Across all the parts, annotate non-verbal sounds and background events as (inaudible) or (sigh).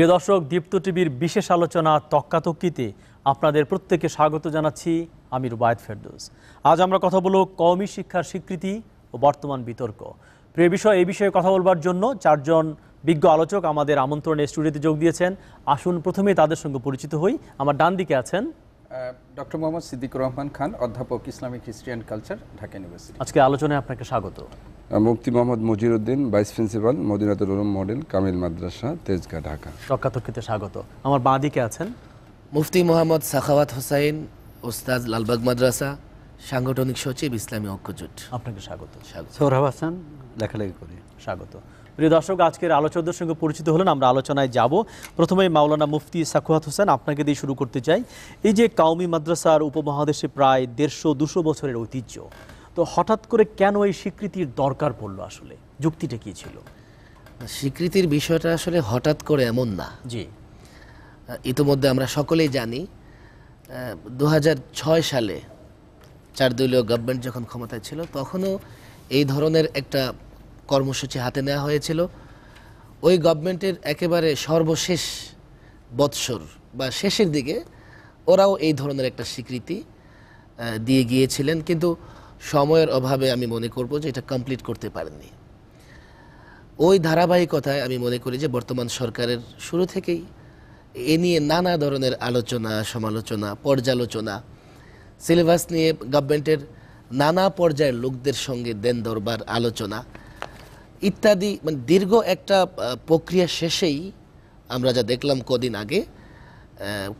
প্রিয় দর্শক দীপ্ত টিভির বিশেষ আলোচনা তক্কাতক্কিতে আপনাদের প্রত্যেককে স্বাগত জানাচ্ছি আমি রুবায়ত ফেরদৌস আজ আমরা কথা বলব কওমি শিক্ষার স্বীকৃতি ও বর্তমান বিতর্ক প্রিয় বিষয় এই বিষয়ে কথা বলবার জন্য চারজন বিজ্ঞ আলোচক আমাদের আমন্ত্রণে স্টুডিওতে যোগ দিয়েছেন আসুন প্রথমে তাদের সঙ্গে পরিচিত হই আমার ডান দিকে আছেন ডক্টর মোহাম্মদ সিদ্দিক রহমান খান অধ্যাপক Islamic history and culture Dhaka university আজকে আলোচনায় আপনাকে স্বাগত Mufti Mohammad Mojir Uddin vice principal Madinatul Ulum model Kamil Madrasa Tejgaon Dhaka সকাতকিতে স্বাগত আমার বাঁ দিকে আছেন মুফতি মোহাম্মদ সাখাওয়াত হোসাইন ওস্তাদ লালবাগ মাদ্রাসা সাংগঠনিক সচিব ইসলামী ঐক্যজোট আপনাকে স্বাগত স্বাগত সোহরাব হাসান লেখালেখি করি স্বাগত প্রিয় দর্শক আজকের আলোচনাদের সঙ্গে পরিচিত হলেন আমরা আলোচনায় যাব প্রথমে মাওলানা মুফতি সাকুয়াত হোসেন আপনাকে দিয়ে শুরু করতে চাই এই যে কাউমি মাদ্রাসার উপমহাদেশে প্রায় দেড়শো দুশো বছরের ঐতিহ্য তো হঠাৎ করে কেন এই স্বীকৃতির দরকার পড়লো আসলে যুক্তিটা কী ছিল স্বীকৃতির বিষয়টা আসলে হঠাৎ করে এমন না জি ইতিমধ্যে আমরা সকলেই জানি দু সালে চার দলীয় গভর্নমেন্ট যখন ক্ষমতায় ছিল তখনও এই ধরনের একটা কর্মসূচি হাতে নেওয়া হয়েছিল ওই গভর্নমেন্টের একেবারে সর্বশেষ বৎসর বা শেষের দিকে ওরাও এই ধরনের একটা স্বীকৃতি দিয়ে গিয়েছিলেন কিন্তু সময়ের অভাবে আমি মনে করব যে এটা কমপ্লিট করতে পারেননি ওই ধারাবাহিকতায় আমি মনে করি যে বর্তমান সরকারের শুরু থেকেই এ নিয়ে নানা ধরনের আলোচনা সমালোচনা পর্যালোচনা সিলেবাস নিয়ে গভর্নমেন্টের নানা পর্যায়ের লোকদের সঙ্গে দেন দরবার আলোচনা ইত্যাদি মানে দীর্ঘ একটা প্রক্রিয়া শেষেই আমরা যা দেখলাম কদিন আগে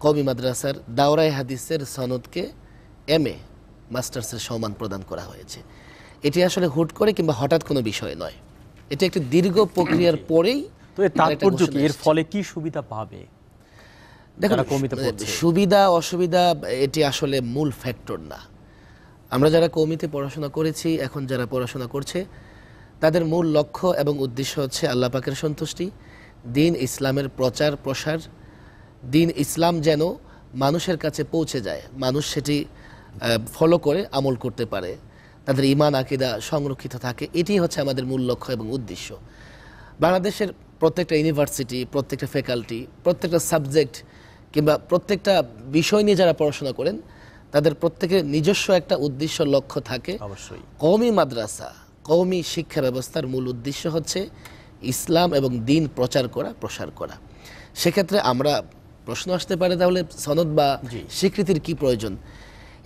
কমি মাদ্রাসার দাওরাই হাদিসের সনদকে এম এ মাস্টার্সের সম্মান প্রদান করা হয়েছে এটি আসলে হুট করে কিংবা হঠাৎ কোনো বিষয় নয় এটি একটি দীর্ঘ প্রক্রিয়ার (coughs) পরেই তাৎপর্য এর ফলে কি সুবিধা পাবে দেখুন মানে সুবিধা অসুবিধা এটি আসলে মূল ফ্যাক্টর না আমরা যারা কমিতে পড়াশোনা করেছি এখন যারা পড়াশোনা করছে তাদের মূল লক্ষ্য এবং উদ্দেশ্য হচ্ছে আল্লাহ পাকের সন্তুষ্টি দিন ইসলামের প্রচার প্রসার দিন ইসলাম যেন মানুষের কাছে পৌঁছে যায় মানুষ সেটি ফলো করে আমল করতে পারে তাদের ইমান আকিদা সংরক্ষিত থাকে এটি হচ্ছে আমাদের মূল লক্ষ্য এবং উদ্দেশ্য বাংলাদেশের প্রত্যেকটা ইউনিভার্সিটি প্রত্যেকটা ফ্যাকাল্টি প্রত্যেকটা সাবজেক্ট কিংবা প্রত্যেকটা বিষয় নিয়ে যারা পড়াশোনা করেন তাদের প্রত্যেকের নিজস্ব একটা উদ্দেশ্য লক্ষ্য থাকে অবশ্যই কমই মাদ্রাসা কৌমি শিক্ষা ব্যবস্থার মূল উদ্দেশ্য হচ্ছে ইসলাম এবং দিন প্রচার করা প্রসার করা সেক্ষেত্রে আমরা প্রশ্ন আসতে পারে তাহলে সনদ বা স্বীকৃতির কি প্রয়োজন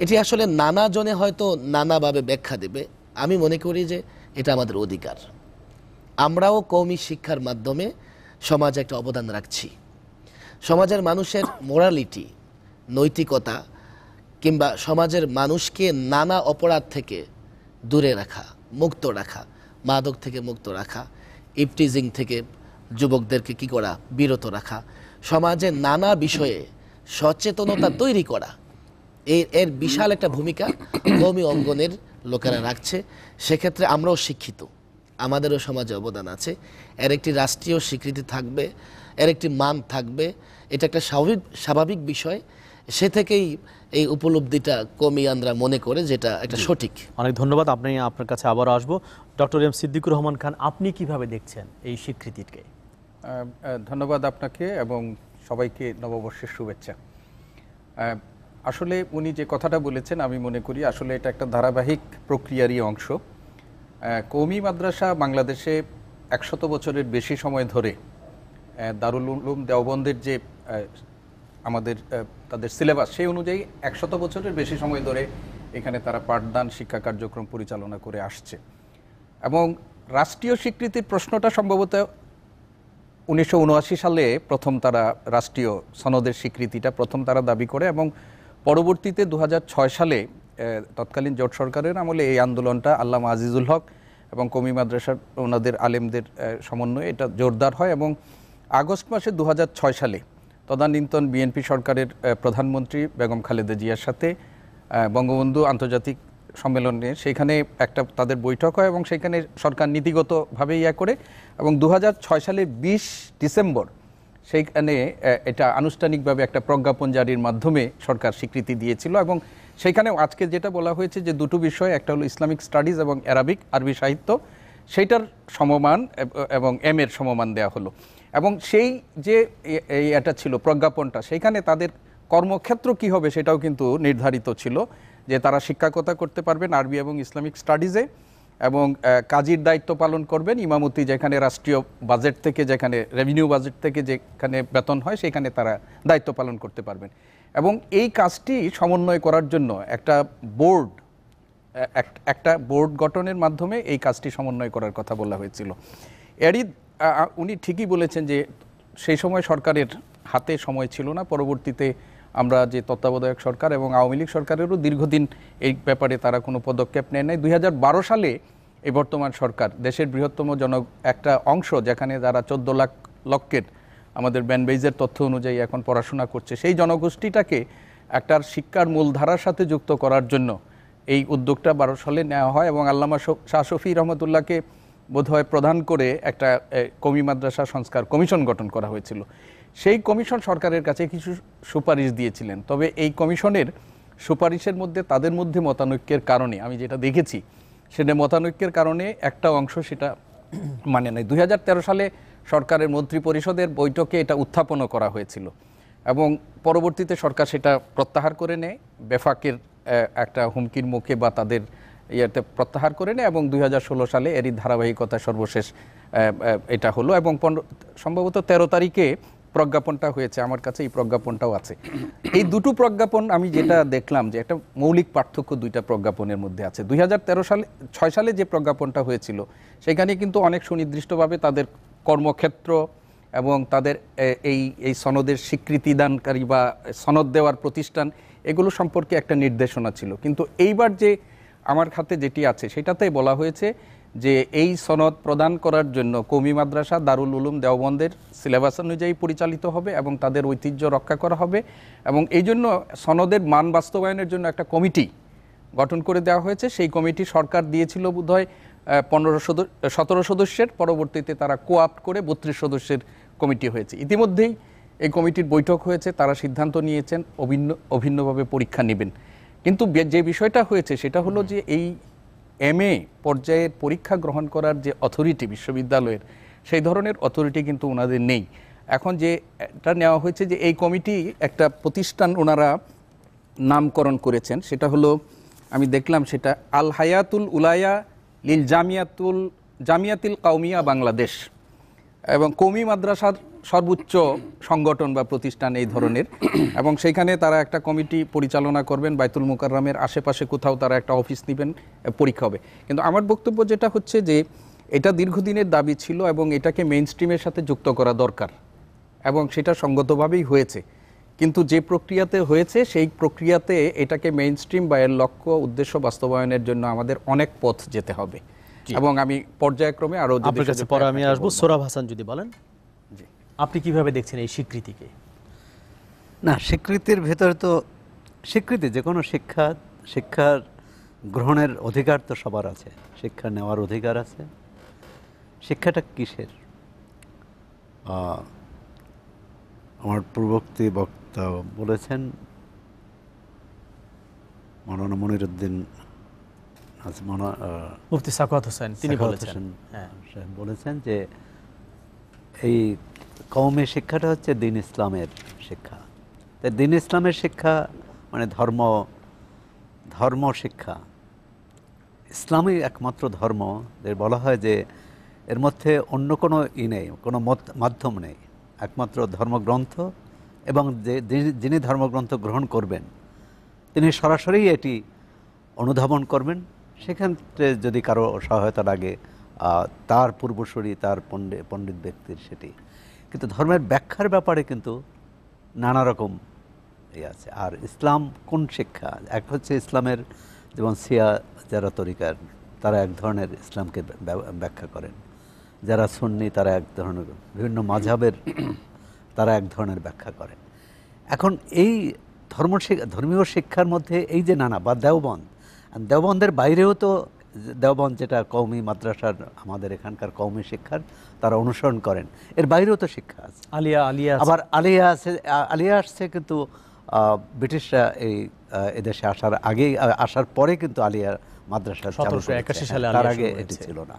এটি আসলে নানা জনে হয়তো নানাভাবে ব্যাখ্যা দেবে আমি মনে করি যে এটা আমাদের অধিকার আমরাও কৌমি শিক্ষার মাধ্যমে সমাজে একটা অবদান রাখছি সমাজের মানুষের মোরালিটি নৈতিকতা কিংবা সমাজের মানুষকে নানা অপরাধ থেকে দূরে রাখা মুক্ত রাখা মাদক থেকে মুক্ত রাখা ইপটিজিং থেকে যুবকদেরকে কি করা বিরত রাখা সমাজে নানা বিষয়ে সচেতনতা তৈরি করা এর এর বিশাল একটা ভূমিকা কৌমি অঙ্গনের লোকেরা রাখছে সেক্ষেত্রে আমরাও শিক্ষিত আমাদেরও সমাজে অবদান আছে এর একটি রাষ্ট্রীয় স্বীকৃতি থাকবে এর একটি মান থাকবে এটা একটা স্বাভাবিক স্বাভাবিক বিষয় সে থেকেই এই উপলব্ধিটা আমরা মনে করে যেটা একটা সঠিক অনেক ধন্যবাদ আপনি আপনার কাছে আবার আসবো ডক্টর এম সিদ্দিকুর রহমান খান আপনি কিভাবে দেখছেন এই স্বীকৃতিকে ধন্যবাদ আপনাকে এবং সবাইকে নববর্ষের শুভেচ্ছা আসলে উনি যে কথাটা বলেছেন আমি মনে করি আসলে এটা একটা ধারাবাহিক প্রক্রিয়ারই অংশ কৌমি মাদ্রাসা বাংলাদেশে একশত বছরের বেশি সময় ধরে দারুল উলুম দেওবন্দের যে আমাদের তাদের সিলেবাস সেই অনুযায়ী একশত বছরের বেশি সময় ধরে এখানে তারা পাঠদান শিক্ষা কার্যক্রম পরিচালনা করে আসছে এবং রাষ্ট্রীয় স্বীকৃতির প্রশ্নটা সম্ভবত উনিশশো সালে প্রথম তারা রাষ্ট্রীয় সনদের স্বীকৃতিটা প্রথম তারা দাবি করে এবং পরবর্তীতে দু সালে তৎকালীন জোট সরকারের আমলে এই আন্দোলনটা আল্লাহ আজিজুল হক এবং কমি মাদ্রাসার ওনাদের আলেমদের সমন্বয়ে এটা জোরদার হয় এবং আগস্ট মাসে দু সালে তদানীন্তন বিএনপি সরকারের প্রধানমন্ত্রী বেগম খালেদা জিয়ার সাথে বঙ্গবন্ধু আন্তর্জাতিক সম্মেলনে সেখানে একটা তাদের বৈঠক হয় এবং সেখানে সরকার নীতিগতভাবে ইয়া করে এবং দু সালের ২০ ডিসেম্বর সেইখানে এটা আনুষ্ঠানিকভাবে একটা প্রজ্ঞাপন জারির মাধ্যমে সরকার স্বীকৃতি দিয়েছিল এবং সেইখানেও আজকে যেটা বলা হয়েছে যে দুটো বিষয় একটা হলো ইসলামিক স্টাডিজ এবং অ্যারাবিক আরবি সাহিত্য সেইটার সমমান এবং এম এর সমমান দেওয়া হলো এবং সেই যে এটা ছিল প্রজ্ঞাপনটা সেইখানে তাদের কর্মক্ষেত্র কি হবে সেটাও কিন্তু নির্ধারিত ছিল যে তারা শিক্ষাকতা করতে পারবেন আরবি এবং ইসলামিক স্টাডিজে এবং কাজীর দায়িত্ব পালন করবেন ইমামতি যেখানে রাষ্ট্রীয় বাজেট থেকে যেখানে রেভিনিউ বাজেট থেকে যেখানে বেতন হয় সেখানে তারা দায়িত্ব পালন করতে পারবেন এবং এই কাজটি সমন্বয় করার জন্য একটা বোর্ড একটা বোর্ড গঠনের মাধ্যমে এই কাজটি সমন্বয় করার কথা বলা হয়েছিল এরই উনি ঠিকই বলেছেন যে সেই সময় সরকারের হাতে সময় ছিল না পরবর্তীতে আমরা যে তত্ত্বাবধায়ক সরকার এবং আওয়ামী লীগ সরকারেরও দীর্ঘদিন এই ব্যাপারে তারা কোনো পদক্ষেপ নেয় নাই দুই সালে এই বর্তমান সরকার দেশের বৃহত্তম জন একটা অংশ যেখানে যারা চোদ্দ লাখ লক্ষের আমাদের ব্যানবেইজের তথ্য অনুযায়ী এখন পড়াশোনা করছে সেই জনগোষ্ঠীটাকে একটা শিক্ষার মূলধারার সাথে যুক্ত করার জন্য এই উদ্যোগটা বারো সালে নেওয়া হয় এবং আল্লামা শাহ শফি রহমতুল্লাহকে বোধহয় প্রধান করে একটা কমি মাদ্রাসা সংস্কার কমিশন গঠন করা হয়েছিল সেই কমিশন সরকারের কাছে কিছু সুপারিশ দিয়েছিলেন তবে এই কমিশনের সুপারিশের মধ্যে তাদের মধ্যে মতানৈক্যের কারণে আমি যেটা দেখেছি সেটা মতানৈক্যের কারণে একটা অংশ সেটা মানে নাই দুই সালে সরকারের মন্ত্রী পরিষদের বৈঠকে এটা উত্থাপনও করা হয়েছিল এবং পরবর্তীতে সরকার সেটা প্রত্যাহার করে নেয় বেফাকের একটা হুমকির মুখে বা তাদের ইয়াতে প্রত্যাহার করে নেয় এবং দুই সালে এরই ধারাবাহিকতা সর্বশেষ এটা হলো এবং সম্ভবত ১৩ তারিখে প্রজ্ঞাপনটা হয়েছে আমার কাছে এই প্রজ্ঞাপনটাও আছে এই দুটো প্রজ্ঞাপন আমি যেটা দেখলাম যে একটা মৌলিক পার্থক্য দুইটা প্রজ্ঞাপনের মধ্যে আছে দুই সালে ছয় সালে যে প্রজ্ঞাপনটা হয়েছিল সেখানে কিন্তু অনেক সুনির্দিষ্টভাবে তাদের কর্মক্ষেত্র এবং তাদের এই এই সনদের স্বীকৃতিদানকারী বা সনদ দেওয়ার প্রতিষ্ঠান এগুলো সম্পর্কে একটা নির্দেশনা ছিল কিন্তু এইবার যে আমার খাতে যেটি আছে সেটাতে বলা হয়েছে যে এই সনদ প্রদান করার জন্য কমি মাদ্রাসা দারুল উলুম দেওবন্দের সিলেবাস অনুযায়ী পরিচালিত হবে এবং তাদের ঐতিহ্য রক্ষা করা হবে এবং এই জন্য সনদের মান বাস্তবায়নের জন্য একটা কমিটি গঠন করে দেওয়া হয়েছে সেই কমিটি সরকার দিয়েছিল বোধহয় পনেরো সদস্য সতেরো সদস্যের পরবর্তীতে তারা আপ করে বত্রিশ সদস্যের কমিটি হয়েছে ইতিমধ্যেই এই কমিটির বৈঠক হয়েছে তারা সিদ্ধান্ত নিয়েছেন অভিন্ন অভিন্নভাবে পরীক্ষা নেবেন কিন্তু যে বিষয়টা হয়েছে সেটা হলো যে এই এম এ পর্যায়ের পরীক্ষা গ্রহণ করার যে অথরিটি বিশ্ববিদ্যালয়ের সেই ধরনের অথরিটি কিন্তু ওনাদের নেই এখন যে এটা নেওয়া হয়েছে যে এই কমিটি একটা প্রতিষ্ঠান ওনারা নামকরণ করেছেন সেটা হলো আমি দেখলাম সেটা আল হায়াতুল উলায়া লিল জামিয়াতুল জামিয়াতিল কাউমিয়া বাংলাদেশ এবং কমি মাদ্রাসার সর্বোচ্চ সংগঠন বা প্রতিষ্ঠান এই ধরনের এবং সেইখানে তারা একটা কমিটি পরিচালনা করবেন বাইতুল মুকাররামের আশেপাশে কোথাও তারা একটা অফিস নেবেন পরীক্ষা হবে কিন্তু আমার বক্তব্য যেটা হচ্ছে যে এটা দীর্ঘদিনের দাবি ছিল এবং এটাকে মেইন স্ট্রিমের সাথে যুক্ত করা দরকার এবং সেটা সঙ্গতভাবেই হয়েছে কিন্তু যে প্রক্রিয়াতে হয়েছে সেই প্রক্রিয়াতে এটাকে মেইন স্ট্রিম বা এর লক্ষ্য উদ্দেশ্য বাস্তবায়নের জন্য আমাদের অনেক পথ যেতে হবে এবং আমি পর্যায়ক্রমে আরো আপনার কাছে পরে আমি আসবো সোরাব হাসান যদি বলেন আপনি কিভাবে দেখছেন এই স্বীকৃতিকে না স্বীকৃতির ভেতরে তো স্বীকৃতি যে কোনো শিক্ষা শিক্ষার গ্রহণের অধিকার তো সবার আছে শিক্ষা নেওয়ার অধিকার আছে শিক্ষাটা কিসের আমার পূর্ববর্তী বক্তা বলেছেন মৌলানা মনিরুদ্দিন মুফতি সাকাত হোসেন তিনি বলেছেন হ্যাঁ। বলেছেন যে এই কৌমের শিক্ষাটা হচ্ছে দিন ইসলামের শিক্ষা তাই দিন ইসলামের শিক্ষা মানে ধর্ম ধর্ম শিক্ষা ইসলামই একমাত্র ধর্ম বলা হয় যে এর মধ্যে অন্য কোনো ই নেই কোনো মাধ্যম নেই একমাত্র ধর্মগ্রন্থ এবং যে যিনি ধর্মগ্রন্থ গ্রহণ করবেন তিনি সরাসরি এটি অনুধাবন করবেন সেক্ষেত্রে যদি কারো সহায়তা লাগে তার পূর্বসূরি তার পণ্ডিত পণ্ডিত ব্যক্তির সেটি কিন্তু ধর্মের ব্যাখ্যার ব্যাপারে কিন্তু নানা রকম ইয়ে আছে আর ইসলাম কোন শিক্ষা এক হচ্ছে ইসলামের যেমন সিয়া যারা তরিকার তারা এক ধরনের ইসলামকে ব্যাখ্যা করেন যারা সুন্নি তারা এক ধরনের বিভিন্ন মাঝাবের তারা এক ধরনের ব্যাখ্যা করেন এখন এই ধর্ম ধর্মীয় শিক্ষার মধ্যে এই যে নানা বা দেওবন্দ দেওবন্দের বাইরেও তো দেওবন্দ যেটা কৌমি মাদ্রাসার আমাদের এখানকার কৌমি শিক্ষার তারা অনুসরণ করেন এর বাইরেও তো শিক্ষা আছে আলিয়া আলিয়া আবার আলিয়া আছে আলিয়া আসছে কিন্তু ব্রিটিশরা এই এদেশে আসার আগে আসার পরে কিন্তু আলিয়া মাদ্রাসা সতেরোশো একাশি হ্যাঁ, সালে তার আগে এটি ছিল না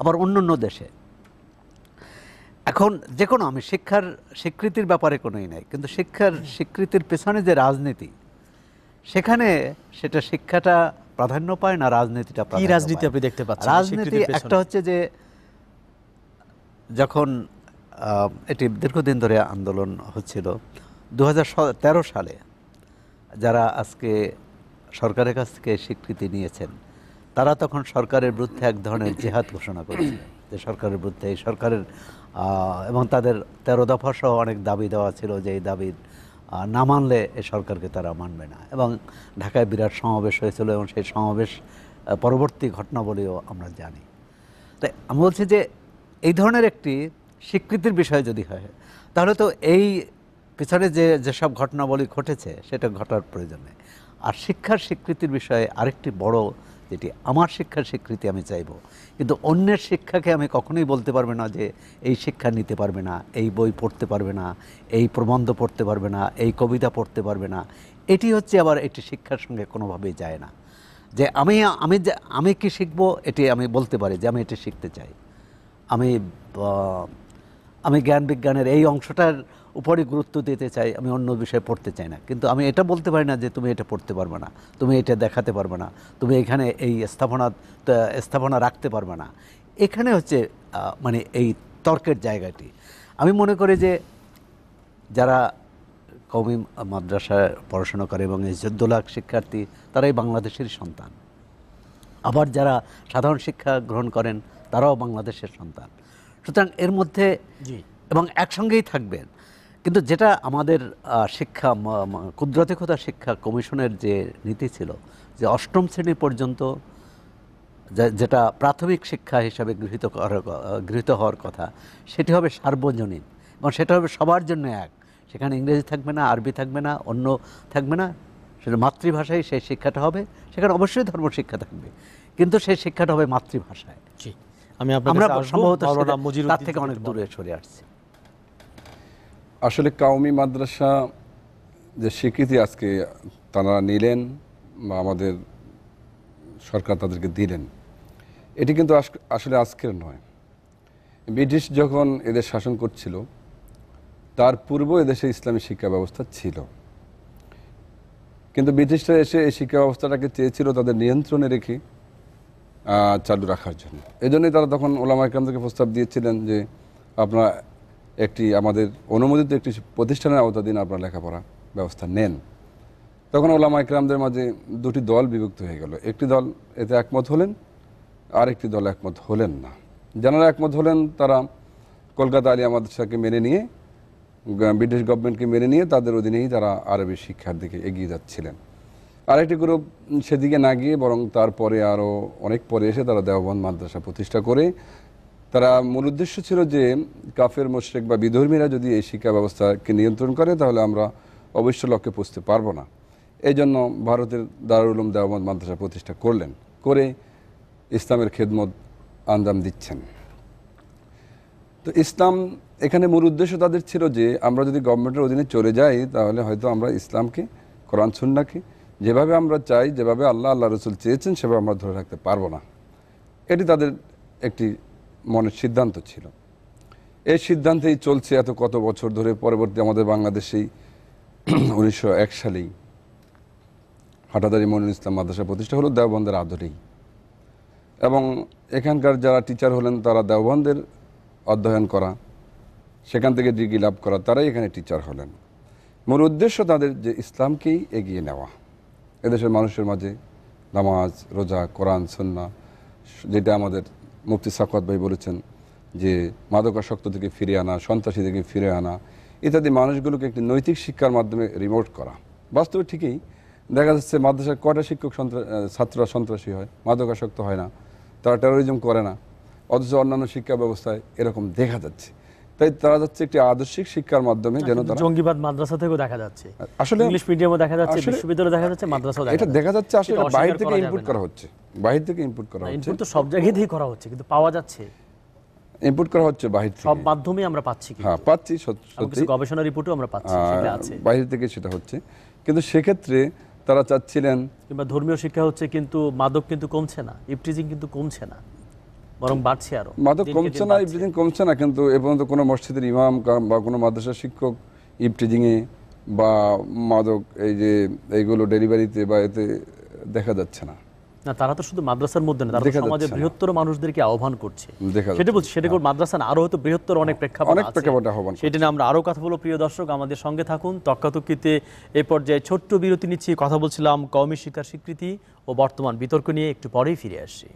আবার অন্য অন্য দেশে এখন যে কোনো আমি শিক্ষার স্বীকৃতির ব্যাপারে কোনোই নাই কিন্তু শিক্ষার স্বীকৃতির পেছনে যে রাজনীতি সেখানে সেটা শিক্ষাটা প্রাধান্য পায় না রাজনীতিটা কি রাজনীতি আপনি দেখতে পাচ্ছেন রাজনীতি একটা হচ্ছে যে যখন এটি দীর্ঘদিন ধরে আন্দোলন হচ্ছিল দু সালে যারা আজকে সরকারের কাছ থেকে স্বীকৃতি নিয়েছেন তারা তখন সরকারের বিরুদ্ধে এক ধরনের জেহাদ ঘোষণা করেছিল যে সরকারের বিরুদ্ধে এই সরকারের এবং তাদের তেরো দফা সহ অনেক দাবি দেওয়া ছিল যে এই দাবির না মানলে এ সরকারকে তারা মানবে না এবং ঢাকায় বিরাট সমাবেশ হয়েছিল এবং সেই সমাবেশ পরবর্তী বলেও আমরা জানি তাই আমি বলছি যে এই ধরনের একটি স্বীকৃতির বিষয় যদি হয় তাহলে তো এই পিছনে যে যেসব ঘটনাবলী ঘটেছে সেটা ঘটার প্রয়োজন নেই আর শিক্ষার স্বীকৃতির বিষয়ে আরেকটি বড় যেটি আমার শিক্ষার স্বীকৃতি আমি চাইব কিন্তু অন্যের শিক্ষাকে আমি কখনোই বলতে পারবে না যে এই শিক্ষা নিতে পারবে না এই বই পড়তে পারবে না এই প্রবন্ধ পড়তে পারবে না এই কবিতা পড়তে পারবে না এটি হচ্ছে আবার এটি শিক্ষার সঙ্গে কোনোভাবেই যায় না যে আমি আমি আমি কি শিখবো এটি আমি বলতে পারি যে আমি এটি শিখতে চাই আমি আমি জ্ঞান বিজ্ঞানের এই অংশটার উপরে গুরুত্ব দিতে চাই আমি অন্য বিষয়ে পড়তে চাই না কিন্তু আমি এটা বলতে পারি না যে তুমি এটা পড়তে পারবে না তুমি এটা দেখাতে পারবে না তুমি এখানে এই স্থাপনা স্থাপনা রাখতে পারবে না এখানে হচ্ছে মানে এই তর্কের জায়গাটি আমি মনে করি যে যারা কমি মাদ্রাসায় পড়াশোনা করে এবং এই চোদ্দ লাখ শিক্ষার্থী তারাই বাংলাদেশের সন্তান আবার যারা সাধারণ শিক্ষা গ্রহণ করেন তারাও বাংলাদেশের সন্তান সুতরাং এর মধ্যে এবং একসঙ্গেই থাকবেন কিন্তু যেটা আমাদের শিক্ষা ক্ষুদ্রাতিকতা শিক্ষা কমিশনের যে নীতি ছিল যে অষ্টম শ্রেণী পর্যন্ত যেটা প্রাথমিক শিক্ষা হিসাবে গৃহীত গৃহীত হওয়ার কথা সেটি হবে সার্বজনীন এবং সেটা হবে সবার জন্য এক সেখানে ইংরেজি থাকবে না আরবি থাকবে না অন্য থাকবে না সেটা মাতৃভাষায় সেই শিক্ষাটা হবে সেখানে অবশ্যই ধর্ম শিক্ষা থাকবে কিন্তু সেই শিক্ষাটা হবে মাতৃভাষায় আমি আমরা সম্ভবত তার থেকে অনেক দূরে সরে আসছি আসলে কাউমি মাদ্রাসা যে স্বীকৃতি আজকে তারা নিলেন বা আমাদের সরকার তাদেরকে দিলেন এটি কিন্তু আসলে আজকের নয় ব্রিটিশ যখন এদের শাসন করছিল তার পূর্ব এদেশে ইসলামী শিক্ষা ব্যবস্থা ছিল কিন্তু ব্রিটিশরা এসে এই শিক্ষা ব্যবস্থাটাকে চেয়েছিল তাদের নিয়ন্ত্রণে রেখে চালু রাখার জন্য এজন্যই তারা তখন ওলামা ইকরামদেরকে প্রস্তাব দিয়েছিলেন যে আপনারা একটি আমাদের অনুমোদিত একটি প্রতিষ্ঠানের আওতাধীন আপনার লেখাপড়া ব্যবস্থা নেন তখন ওলামা ইকরামদের মাঝে দুটি দল বিভক্ত হয়ে গেল একটি দল এতে একমত হলেন আর একটি দল একমত হলেন না যারা একমত হলেন তারা কলকাতা আলী সাথে মেনে নিয়ে ব্রিটিশ গভর্নমেন্টকে মেনে নিয়ে তাদের অধীনেই তারা আরবি শিক্ষার দিকে এগিয়ে যাচ্ছিলেন আরেকটি গ্রুপ সেদিকে না গিয়ে বরং তারপরে আরও অনেক পরে এসে তারা দেওবন্দ মাদ্রাসা প্রতিষ্ঠা করে তারা মূল উদ্দেশ্য ছিল যে কাফের মোশেক বা বিধর্মীরা যদি এই শিক্ষা ব্যবস্থাকে নিয়ন্ত্রণ করে তাহলে আমরা অবশ্য লক্ষ্যে পৌঁছতে পারবো না এই জন্য ভারতের দারুলুম দেওয়ামদ মাদ্রাসা প্রতিষ্ঠা করলেন করে ইসলামের খেদমত আঞ্জাম দিচ্ছেন তো ইসলাম এখানে মূল উদ্দেশ্য তাদের ছিল যে আমরা যদি গভর্নমেন্টের অধীনে চলে যাই তাহলে হয়তো আমরা ইসলামকে কোরআন সুন্নাকে যেভাবে আমরা চাই যেভাবে আল্লাহ আল্লাহ রসুল চেয়েছেন সেভাবে আমরা ধরে রাখতে পারবো না এটি তাদের একটি মনের সিদ্ধান্ত ছিল এই সিদ্ধান্তেই চলছে এত কত বছর ধরে পরবর্তী আমাদের বাংলাদেশেই (clears throat) উনিশশো এক সালেই হাটাদারি মনুল ইসলাম মাদ্রাসা প্রতিষ্ঠা হলো দেওবন্দের আদরেই এবং এখানকার যারা টিচার হলেন তারা দেওবন্দের অধ্যয়ন করা সেখান থেকে ডিগ্রি লাভ করা তারাই এখানে টিচার হলেন মূল উদ্দেশ্য তাদের যে ইসলামকেই এগিয়ে নেওয়া এদেশের মানুষের মাঝে নামাজ রোজা কোরআন সন্না যেটা আমাদের মুফতি সাকাত ভাই বলেছেন যে মাদকাসক্ত থেকে ফিরে আনা সন্ত্রাসী থেকে ফিরে আনা ইত্যাদি মানুষগুলোকে একটি নৈতিক শিক্ষার মাধ্যমে রিমোট করা বাস্তবে ঠিকই দেখা যাচ্ছে মাদ্রাসায় কটা শিক্ষক ছাত্ররা সন্ত্রাসী হয় মাদকাসক্ত হয় না তারা টেরোরিজম করে না অথচ অন্যান্য শিক্ষা ব্যবস্থায় এরকম দেখা যাচ্ছে তাই তারা যাচ্ছে একটি আদর্শিক শিক্ষার মাধ্যমে যেন জঙ্গিবাদ মাদ্রাসা থেকেও দেখা যাচ্ছে আসলে ইংলিশ মিডিয়ামও দেখা যাচ্ছে বিশ্ববিদ্যালয়ে দেখা যাচ্ছে মাদ্রাসা এটা দেখা যাচ্ছে আসলে বাইরে থেকে ইনপুট করা হচ্ছে বাহির থেকে ইম্পোর্ট করা হচ্ছে ইম্পোর্ট তো সব জায়গাতেই করা হচ্ছে কিন্তু পাওয়া যাচ্ছে ইম্পোর্ট করা হচ্ছে বাহির থেকে সব মাধ্যমে আমরা পাচ্ছি হ্যাঁ পাচ্ছি সত্যি গবেষণা রিপোর্টও আমরা পাচ্ছি হ্যাঁ, সেটা আছে বাহির থেকে সেটা হচ্ছে কিন্তু সেক্ষেত্রে তারা চাচ্ছিলেন কিংবা ধর্মীয় শিক্ষা হচ্ছে কিন্তু মাদক কিন্তু কমছে না ইপটিজিং কিন্তু কমছে না বরং বাড়ছে আরো মাদক কমছে না ইপটিজিং কমছে না কিন্তু এ পর্যন্ত কোনো মসজিদের ইমাম বা কোনো মাদ্রাসার শিক্ষক এ বা মাদক এই যে এইগুলো ডেলিভারিতে বা এতে দেখা যাচ্ছে না না তারা তো শুধু মাদ্রাসার মধ্যে না তারা সমাজে বৃহত্তর মানুষদেরকে আহ্বান করছে সেটা বলছি সেটা হ্যাঁ। মাদ্রাসা আরো হয়তো বৃহত্তর অনেক হ্যাঁ, প্রেক্ষাপট অনেক সেটা নিয়ে আমরা আরো কথা বলবো প্রিয় দর্শক আমাদের সঙ্গে থাকুন তকাতকিতে এ পর্যায়ে ছোট্ট বিরতি নিচ্ছি কথা বলছিলাম কমি শিক্ষার স্বীকৃতি ও বর্তমান বিতর্ক নিয়ে একটু পরেই ফিরে আসছি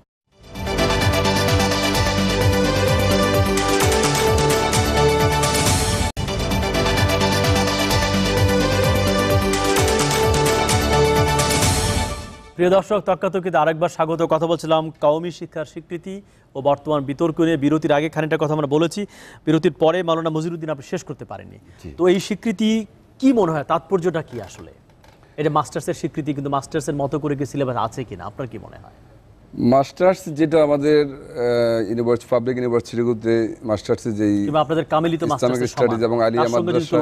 প্রিয় দর্শক তর্কাতর্কিতে আরেকবার স্বাগত কথা বলছিলাম কাউমি শিক্ষার স্বীকৃতি ও বর্তমান বিতর্ক নিয়ে বিরতির আগে খানিকটা কথা আমরা বলেছি বিরতির পরে মালানা মজিরুদ্দিন আপনি শেষ করতে পারেননি তো এই স্বীকৃতি কি মনে হয় তাৎপর্যটা কি আসলে এটা মাস্টার্সের স্বীকৃতি কিন্তু মাস্টার্সের মতো করে কি সিলেবাস আছে কিনা আপনার কি মনে হয় মাস্টার্স যেটা আমাদের ইউনিভার্সিটি পাবলিক ইউনিভার্সিটিগুলোতে মাস্টার্স যে আপনাদের কামিলিত মাস্টার্স স্টাডিজ এবং আলিয়া মাদ্রাসা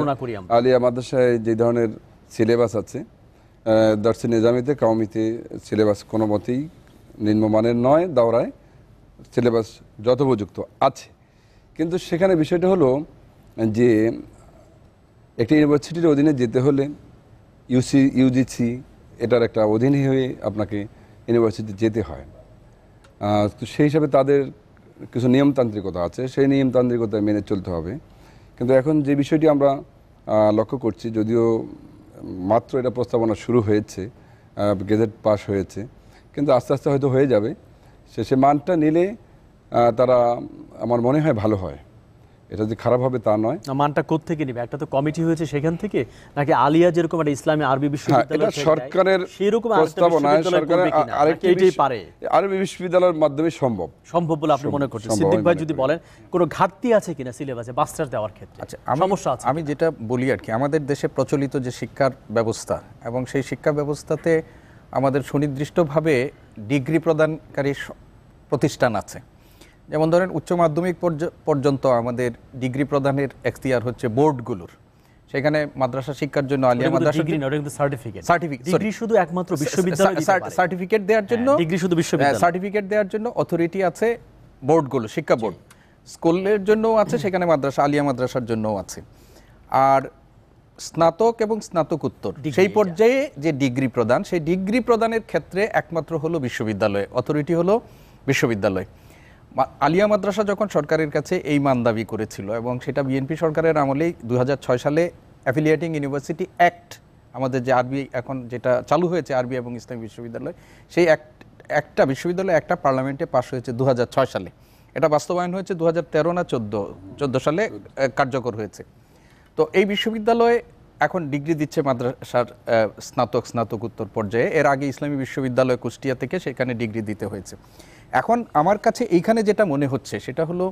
আলিয়া মাদ্রাসায় যে ধরনের সিলেবাস আছে দর্শ নিজামিতে কাউমিতে সিলেবাস কোনো মতেই নিম্নমানের নয় দাওরায় সিলেবাস যথোপযুক্ত আছে কিন্তু সেখানে বিষয়টা হলো যে একটি ইউনিভার্সিটির অধীনে যেতে হলে ইউসি ইউজিসি এটার একটা অধীনে হয়ে আপনাকে ইউনিভার্সিটি যেতে হয় তো সেই হিসাবে তাদের কিছু নিয়মতান্ত্রিকতা আছে সেই নিয়মতান্ত্রিকতা মেনে চলতে হবে কিন্তু এখন যে বিষয়টি আমরা লক্ষ্য করছি যদিও মাত্র এটা প্রস্তাবনা শুরু হয়েছে গেজেট পাশ হয়েছে কিন্তু আস্তে আস্তে হয়তো হয়ে যাবে সে সে মানটা নিলে তারা আমার মনে হয় ভালো হয় এটা যে খারাপ হবে তা নয় মানটা কোথ থেকে নিবে একটা তো কমিটি হয়েছে সেখান থেকে নাকি আলিয়া যেরকম একটা ইসলামী আরবি হ্যাঁ, বিশ্ববিদ্যালয় সরকারের সেরকম সরকারের আরেকটি এটাই পারে আরবি বিশ্ববিদ্যালয়ের মাধ্যমে সম্ভব সম্ভব বলে আপনি মনে করছেন সিদ্দিক ভাই যদি বলেন কোনো ঘাটতি আছে কিনা সিলেবাসে মাস্টার দেওয়ার ক্ষেত্রে আচ্ছা সমস্যা আছে আমি যেটা বলি আর কি আমাদের দেশে প্রচলিত যে শিক্ষার ব্যবস্থা এবং সেই শিক্ষা ব্যবস্থাতে আমাদের সুনির্দিষ্টভাবে ডিগ্রি প্রদানকারী প্রতিষ্ঠান আছে যেমন ধরেন উচ্চ মাধ্যমিক পর্যন্ত আমাদের ডিগ্রি প্রদানের এখতিয়ার হচ্ছে বোর্ডগুলোর সেখানে মাদ্রাসা শিক্ষার জন্য আলিয়া মাদ্রাসা ডিগ্রি সার্টিফিকেট সার্টিফিকেট ডিগ্রি শুধু একমাত্র বিশ্ববিদ্যালয় সার্টিফিকেট দেওয়ার জন্য হ্যাঁ, ডিগ্রি শুধু হ্যাঁ, বিশ্ববিদ্যালয় সার্টিফিকেট দেওয়ার জন্য অথরিটি আছে বোর্ডগুলো শিক্ষা বোর্ড স্কুলের জন্যও আছে সেখানে মাদ্রাসা আলিয়া মাদ্রাসার জন্যও আছে আর স্নাতক এবং স্নাতকোত্তর সেই পর্যায়ে যে ডিগ্রি প্রদান সেই ডিগ্রি প্রদানের ক্ষেত্রে একমাত্র হলো বিশ্ববিদ্যালয় অথরিটি হলো বিশ্ববিদ্যালয় আলিয়া মাদ্রাসা যখন সরকারের কাছে এই মান দাবি করেছিল এবং সেটা বিএনপি সরকারের আমলেই দু সালে অ্যাফিলিয়েটিং ইউনিভার্সিটি অ্যাক্ট আমাদের যে আরবি এখন যেটা চালু হয়েছে আরবি এবং ইসলামী বিশ্ববিদ্যালয় সেই একটা বিশ্ববিদ্যালয় একটা পার্লামেন্টে পাশ হয়েছে দু সালে এটা বাস্তবায়ন হয়েছে দু না চোদ্দো চোদ্দো সালে কার্যকর হয়েছে তো এই বিশ্ববিদ্যালয়ে এখন ডিগ্রি দিচ্ছে মাদ্রাসার স্নাতক স্নাতকোত্তর পর্যায়ে এর আগে ইসলামী বিশ্ববিদ্যালয় কুষ্টিয়া থেকে সেখানে ডিগ্রি দিতে হয়েছে এখন আমার কাছে এইখানে যেটা মনে হচ্ছে সেটা হলো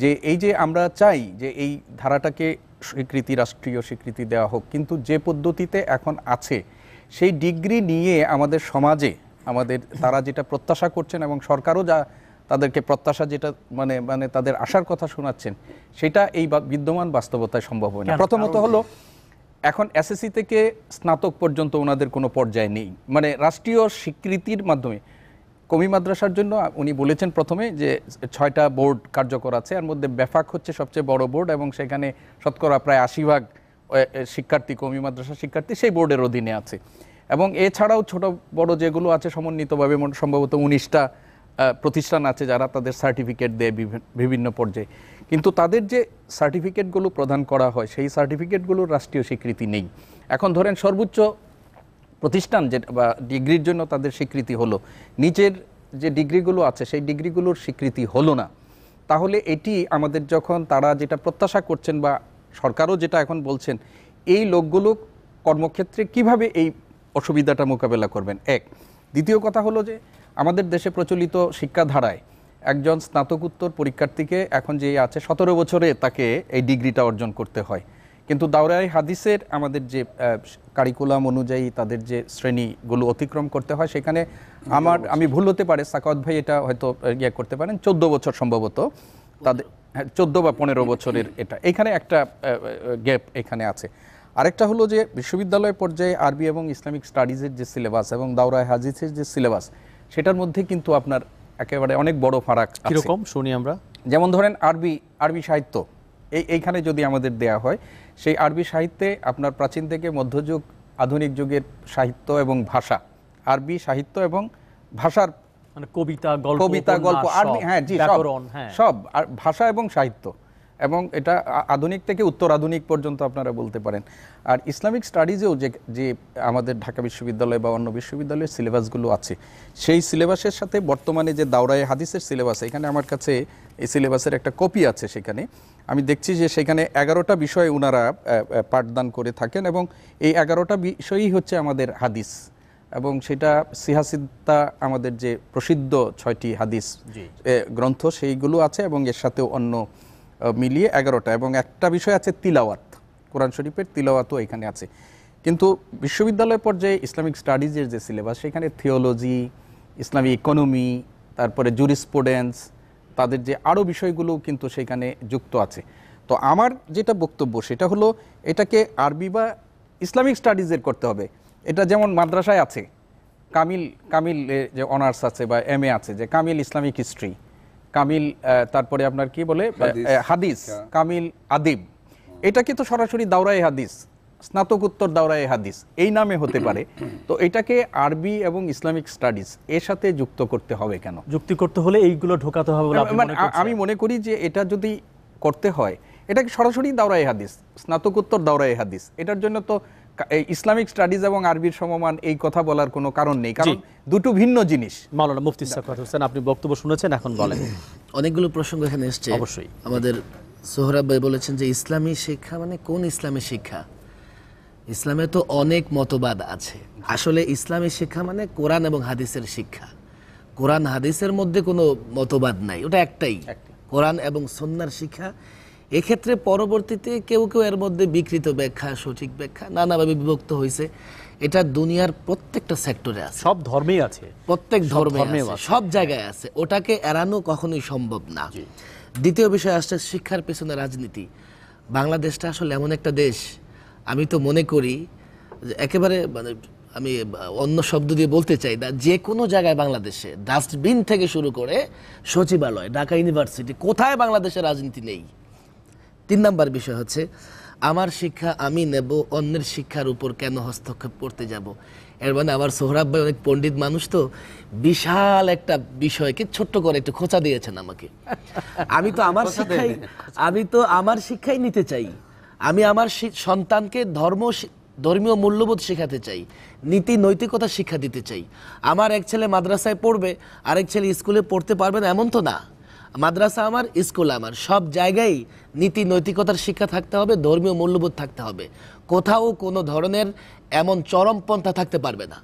যে এই যে আমরা চাই যে এই ধারাটাকে স্বীকৃতি রাষ্ট্রীয় স্বীকৃতি দেওয়া হোক কিন্তু যে পদ্ধতিতে এখন আছে সেই ডিগ্রি নিয়ে আমাদের সমাজে আমাদের তারা যেটা প্রত্যাশা করছেন এবং সরকারও যা তাদেরকে প্রত্যাশা যেটা মানে মানে তাদের আসার কথা শোনাচ্ছেন সেটা এই বিদ্যমান বাস্তবতায় সম্ভব হয় না প্রথমত হলো এখন এসএসসি থেকে স্নাতক পর্যন্ত ওনাদের কোনো পর্যায় নেই মানে রাষ্ট্রীয় স্বীকৃতির মাধ্যমে কমি মাদ্রাসার জন্য উনি বলেছেন প্রথমে যে ছয়টা বোর্ড কার্যকর আছে এর মধ্যে ব্যাফাক হচ্ছে সবচেয়ে বড় বোর্ড এবং সেখানে শতকরা প্রায় আশি ভাগ শিক্ষার্থী কমি মাদ্রাসা শিক্ষার্থী সেই বোর্ডের অধীনে আছে এবং এছাড়াও ছোট বড় যেগুলো আছে সমন্বিতভাবে সম্ভবত উনিশটা প্রতিষ্ঠান আছে যারা তাদের সার্টিফিকেট দেয় বিভিন্ন পর্যায়ে কিন্তু তাদের যে সার্টিফিকেটগুলো প্রদান করা হয় সেই সার্টিফিকেটগুলোর রাষ্ট্রীয় স্বীকৃতি নেই এখন ধরেন সর্বোচ্চ প্রতিষ্ঠান যে বা ডিগ্রির জন্য তাদের স্বীকৃতি হলো নিজের যে ডিগ্রিগুলো আছে সেই ডিগ্রিগুলোর স্বীকৃতি হলো না তাহলে এটি আমাদের যখন তারা যেটা প্রত্যাশা করছেন বা সরকারও যেটা এখন বলছেন এই লোকগুলো কর্মক্ষেত্রে কিভাবে এই অসুবিধাটা মোকাবেলা করবেন এক দ্বিতীয় কথা হলো যে আমাদের দেশে প্রচলিত শিক্ষাধারায় একজন স্নাতকোত্তর পরীক্ষার্থীকে এখন যে আছে সতেরো বছরে তাকে এই ডিগ্রিটা অর্জন করতে হয় কিন্তু দাওরাই হাদিসের আমাদের যে কারিকুলাম অনুযায়ী তাদের যে শ্রেণীগুলো অতিক্রম করতে হয় সেখানে আমার আমি ভুল হতে পারে সাকত ভাই এটা হয়তো ইয়ে করতে পারেন চোদ্দ বছর সম্ভবত তাদের হ্যাঁ চোদ্দো বা পনেরো (laughs) বছরের এটা এখানে একটা গ্যাপ এখানে আছে আরেকটা হলো যে বিশ্ববিদ্যালয় পর্যায়ে আরবি এবং ইসলামিক স্টাডিজের যে সিলেবাস এবং দাওরাই হাজিসের যে সিলেবাস সেটার মধ্যে কিন্তু আপনার একেবারে অনেক বড় ফারাক কীরকম শুনি আমরা যেমন ধরেন আরবি আরবি সাহিত্য এই এইখানে যদি আমাদের দেয়া হয় সেই আরবি সাহিত্যে আপনার প্রাচীন থেকে মধ্যযুগ আধুনিক যুগের সাহিত্য এবং ভাষা আরবি সাহিত্য এবং ভাষার মানে কবিতা গল্প কবিতা গল্প আরবি হ্যাঁ জি সব হ্যাঁ। সব আর ভাষা এবং সাহিত্য এবং এটা আধুনিক থেকে উত্তর আধুনিক পর্যন্ত আপনারা বলতে পারেন আর ইসলামিক স্টাডিজেও যে যে আমাদের ঢাকা বিশ্ববিদ্যালয় বা অন্য বিশ্ববিদ্যালয়ের সিলেবাসগুলো আছে সেই সিলেবাসের সাথে বর্তমানে যে দাওরায় হাদিসের সিলেবাস এখানে আমার কাছে এই সিলেবাসের একটা কপি আছে সেখানে আমি দেখছি যে সেখানে এগারোটা বিষয় ওনারা পাঠদান করে থাকেন এবং এই এগারোটা বিষয়ই হচ্ছে আমাদের হাদিস এবং সেটা সিহাসিদ্দা আমাদের যে প্রসিদ্ধ ছয়টি হাদিস গ্রন্থ সেইগুলো আছে এবং এর সাথেও অন্য মিলিয়ে এগারোটা এবং একটা বিষয় আছে তিলাওয়াত কোরআন শরীফের তিলাওয়াতও এখানে আছে কিন্তু বিশ্ববিদ্যালয় পর্যায়ে ইসলামিক স্টাডিজের যে সিলেবাস সেখানে থিওলজি ইসলামিক ইকোনমি তারপরে জুরিসপোডেন্স তাদের যে আরও বিষয়গুলো কিন্তু সেখানে যুক্ত আছে তো আমার যেটা বক্তব্য সেটা হলো এটাকে আরবি বা ইসলামিক স্টাডিজের করতে হবে এটা যেমন মাদ্রাসায় আছে কামিল কামিল যে অনার্স আছে বা এম এ আছে যে কামিল ইসলামিক হিস্ট্রি কামিল তারপরে আপনার কি বলে হাদিস হ্যাঁ। কামিল আদিব এটা তো সরাসরি দাওরাই হাদিস স্নাতকোত্তর দাওরা এ হাদিস এই নামে হতে পারে তো এটাকে আরবি এবং ইসলামিক স্টাডিজ এর সাথে যুক্ত করতে হবে কেন যুক্তি করতে হলে এইগুলো ঢোকাতে হবে মানে আমি মনে করি যে এটা যদি করতে হয় এটাকে সরাসরি দাওরা এ হাদিস স্নাতকোত্তর দাওরা এ হাদিস এটার জন্য তো ইসলামিক স্টাডিজ এবং আরবির সমমান এই কথা বলার কোনো কারণ নেই কারণ দুটো ভিন্ন জিনিস মাওলানা মুফতি সাফার হোসেন আপনি বক্তব্য শুনেছেন এখন বলেন (clears throat) অনেকগুলো প্রসঙ্গ এখানে এসছে অবশ্যই আমাদের সোহরাব ভাই বলেছেন যে ইসলামী শিক্ষা মানে কোন ইসলামী শিক্ষা ইসলামে তো অনেক মতবাদ আছে আসলে ইসলামী শিক্ষা মানে কোরআন এবং হাদিসের শিক্ষা কোরআন হাদিসের মধ্যে কোনো মতবাদ নাই ওটা একটাই কোরআন এবং সন্ন্যার শিক্ষা এক্ষেত্রে পরবর্তীতে কেউ কেউ এর মধ্যে বিকৃত ব্যাখ্যা সঠিক ব্যাখ্যা নানাভাবে বিভক্ত হয়েছে এটা দুনিয়ার প্রত্যেকটা সেক্টরে আছে সব ধর্মেই আছে প্রত্যেক ধর্মে সব জায়গায় আছে ওটাকে এড়ানো কখনোই সম্ভব না দ্বিতীয় বিষয় আসছে শিক্ষার পেছনে রাজনীতি বাংলাদেশটা আসলে এমন একটা দেশ আমি তো মনে করি একেবারে মানে আমি অন্য শব্দ দিয়ে বলতে চাই না যে কোনো জায়গায় বাংলাদেশে ডাস্টবিন থেকে শুরু করে সচিবালয় ঢাকা ইউনিভার্সিটি কোথায় বাংলাদেশের রাজনীতি নেই তিন নাম্বার বিষয় হচ্ছে আমার শিক্ষা আমি নেব অন্যের শিক্ষার উপর কেন হস্তক্ষেপ করতে যাব এর মানে আমার সোহরাব ভাই অনেক পণ্ডিত মানুষ তো বিশাল একটা বিষয়কে ছোট্ট করে একটু খোঁচা দিয়েছেন আমাকে আমি তো আমার শিক্ষাই আমি তো আমার শিক্ষাই নিতে চাই আমি আমার সন্তানকে ধর্ম ধর্মীয় মূল্যবোধ শেখাতে চাই নীতি নৈতিকতা শিক্ষা দিতে চাই আমার এক ছেলে মাদ্রাসায় পড়বে আরেক ছেলে স্কুলে পড়তে পারবে না এমন তো না মাদ্রাসা আমার স্কুল আমার সব জায়গায় নীতি নৈতিকতার শিক্ষা থাকতে হবে ধর্মীয় মূল্যবোধ থাকতে হবে কোথাও কোনো ধরনের এমন চরমপন্থা থাকতে পারবে না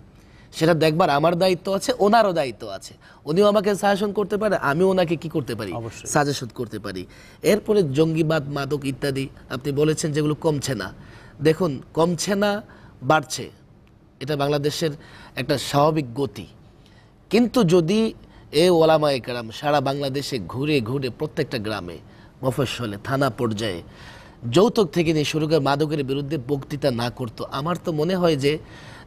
সেটা দেখবার আমার দায়িত্ব আছে ওনারও দায়িত্ব আছে উনিও আমাকে সাজেশন করতে পারে আমি ওনাকে কি করতে পারি সাজেশন করতে পারি এরপরে জঙ্গিবাদ মাদক ইত্যাদি আপনি বলেছেন যেগুলো কমছে না দেখুন কমছে না বাড়ছে এটা বাংলাদেশের একটা স্বাভাবিক গতি কিন্তু যদি এ ওলামায় একরাম সারা বাংলাদেশে ঘুরে ঘুরে প্রত্যেকটা গ্রামে মফস্বলে থানা পর্যায়ে যৌতুক থেকে নিয়ে শুরু করে মাদকের বিরুদ্ধে বক্তৃতা না করতো আমার তো মনে হয় যে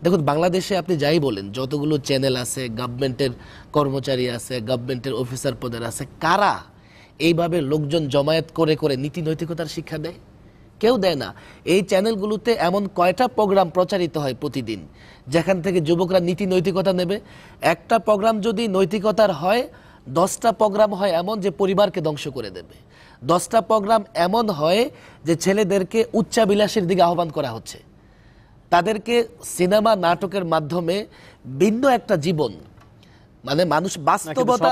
দেখুন বাংলাদেশে আপনি যাই বলেন যতগুলো চ্যানেল আছে গভর্নমেন্টের কর্মচারী আছে গভর্নমেন্টের অফিসার পদের আছে কারা এইভাবে লোকজন জমায়েত করে করে নীতি নৈতিকতার শিক্ষা দেয় কেউ দেয় না এই চ্যানেলগুলোতে এমন কয়টা প্রোগ্রাম প্রচারিত হয় প্রতিদিন যেখান থেকে যুবকরা নীতি নৈতিকতা নেবে একটা প্রোগ্রাম যদি নৈতিকতার হয় দশটা প্রোগ্রাম হয় এমন যে পরিবারকে ধ্বংস করে দেবে দশটা প্রোগ্রাম এমন হয় যে ছেলেদেরকে উচ্চাবিলাসের দিকে আহ্বান করা হচ্ছে তাদেরকে সিনেমা নাটকের মাধ্যমে ভিন্ন একটা জীবন মানে মানুষ বাস্তবতা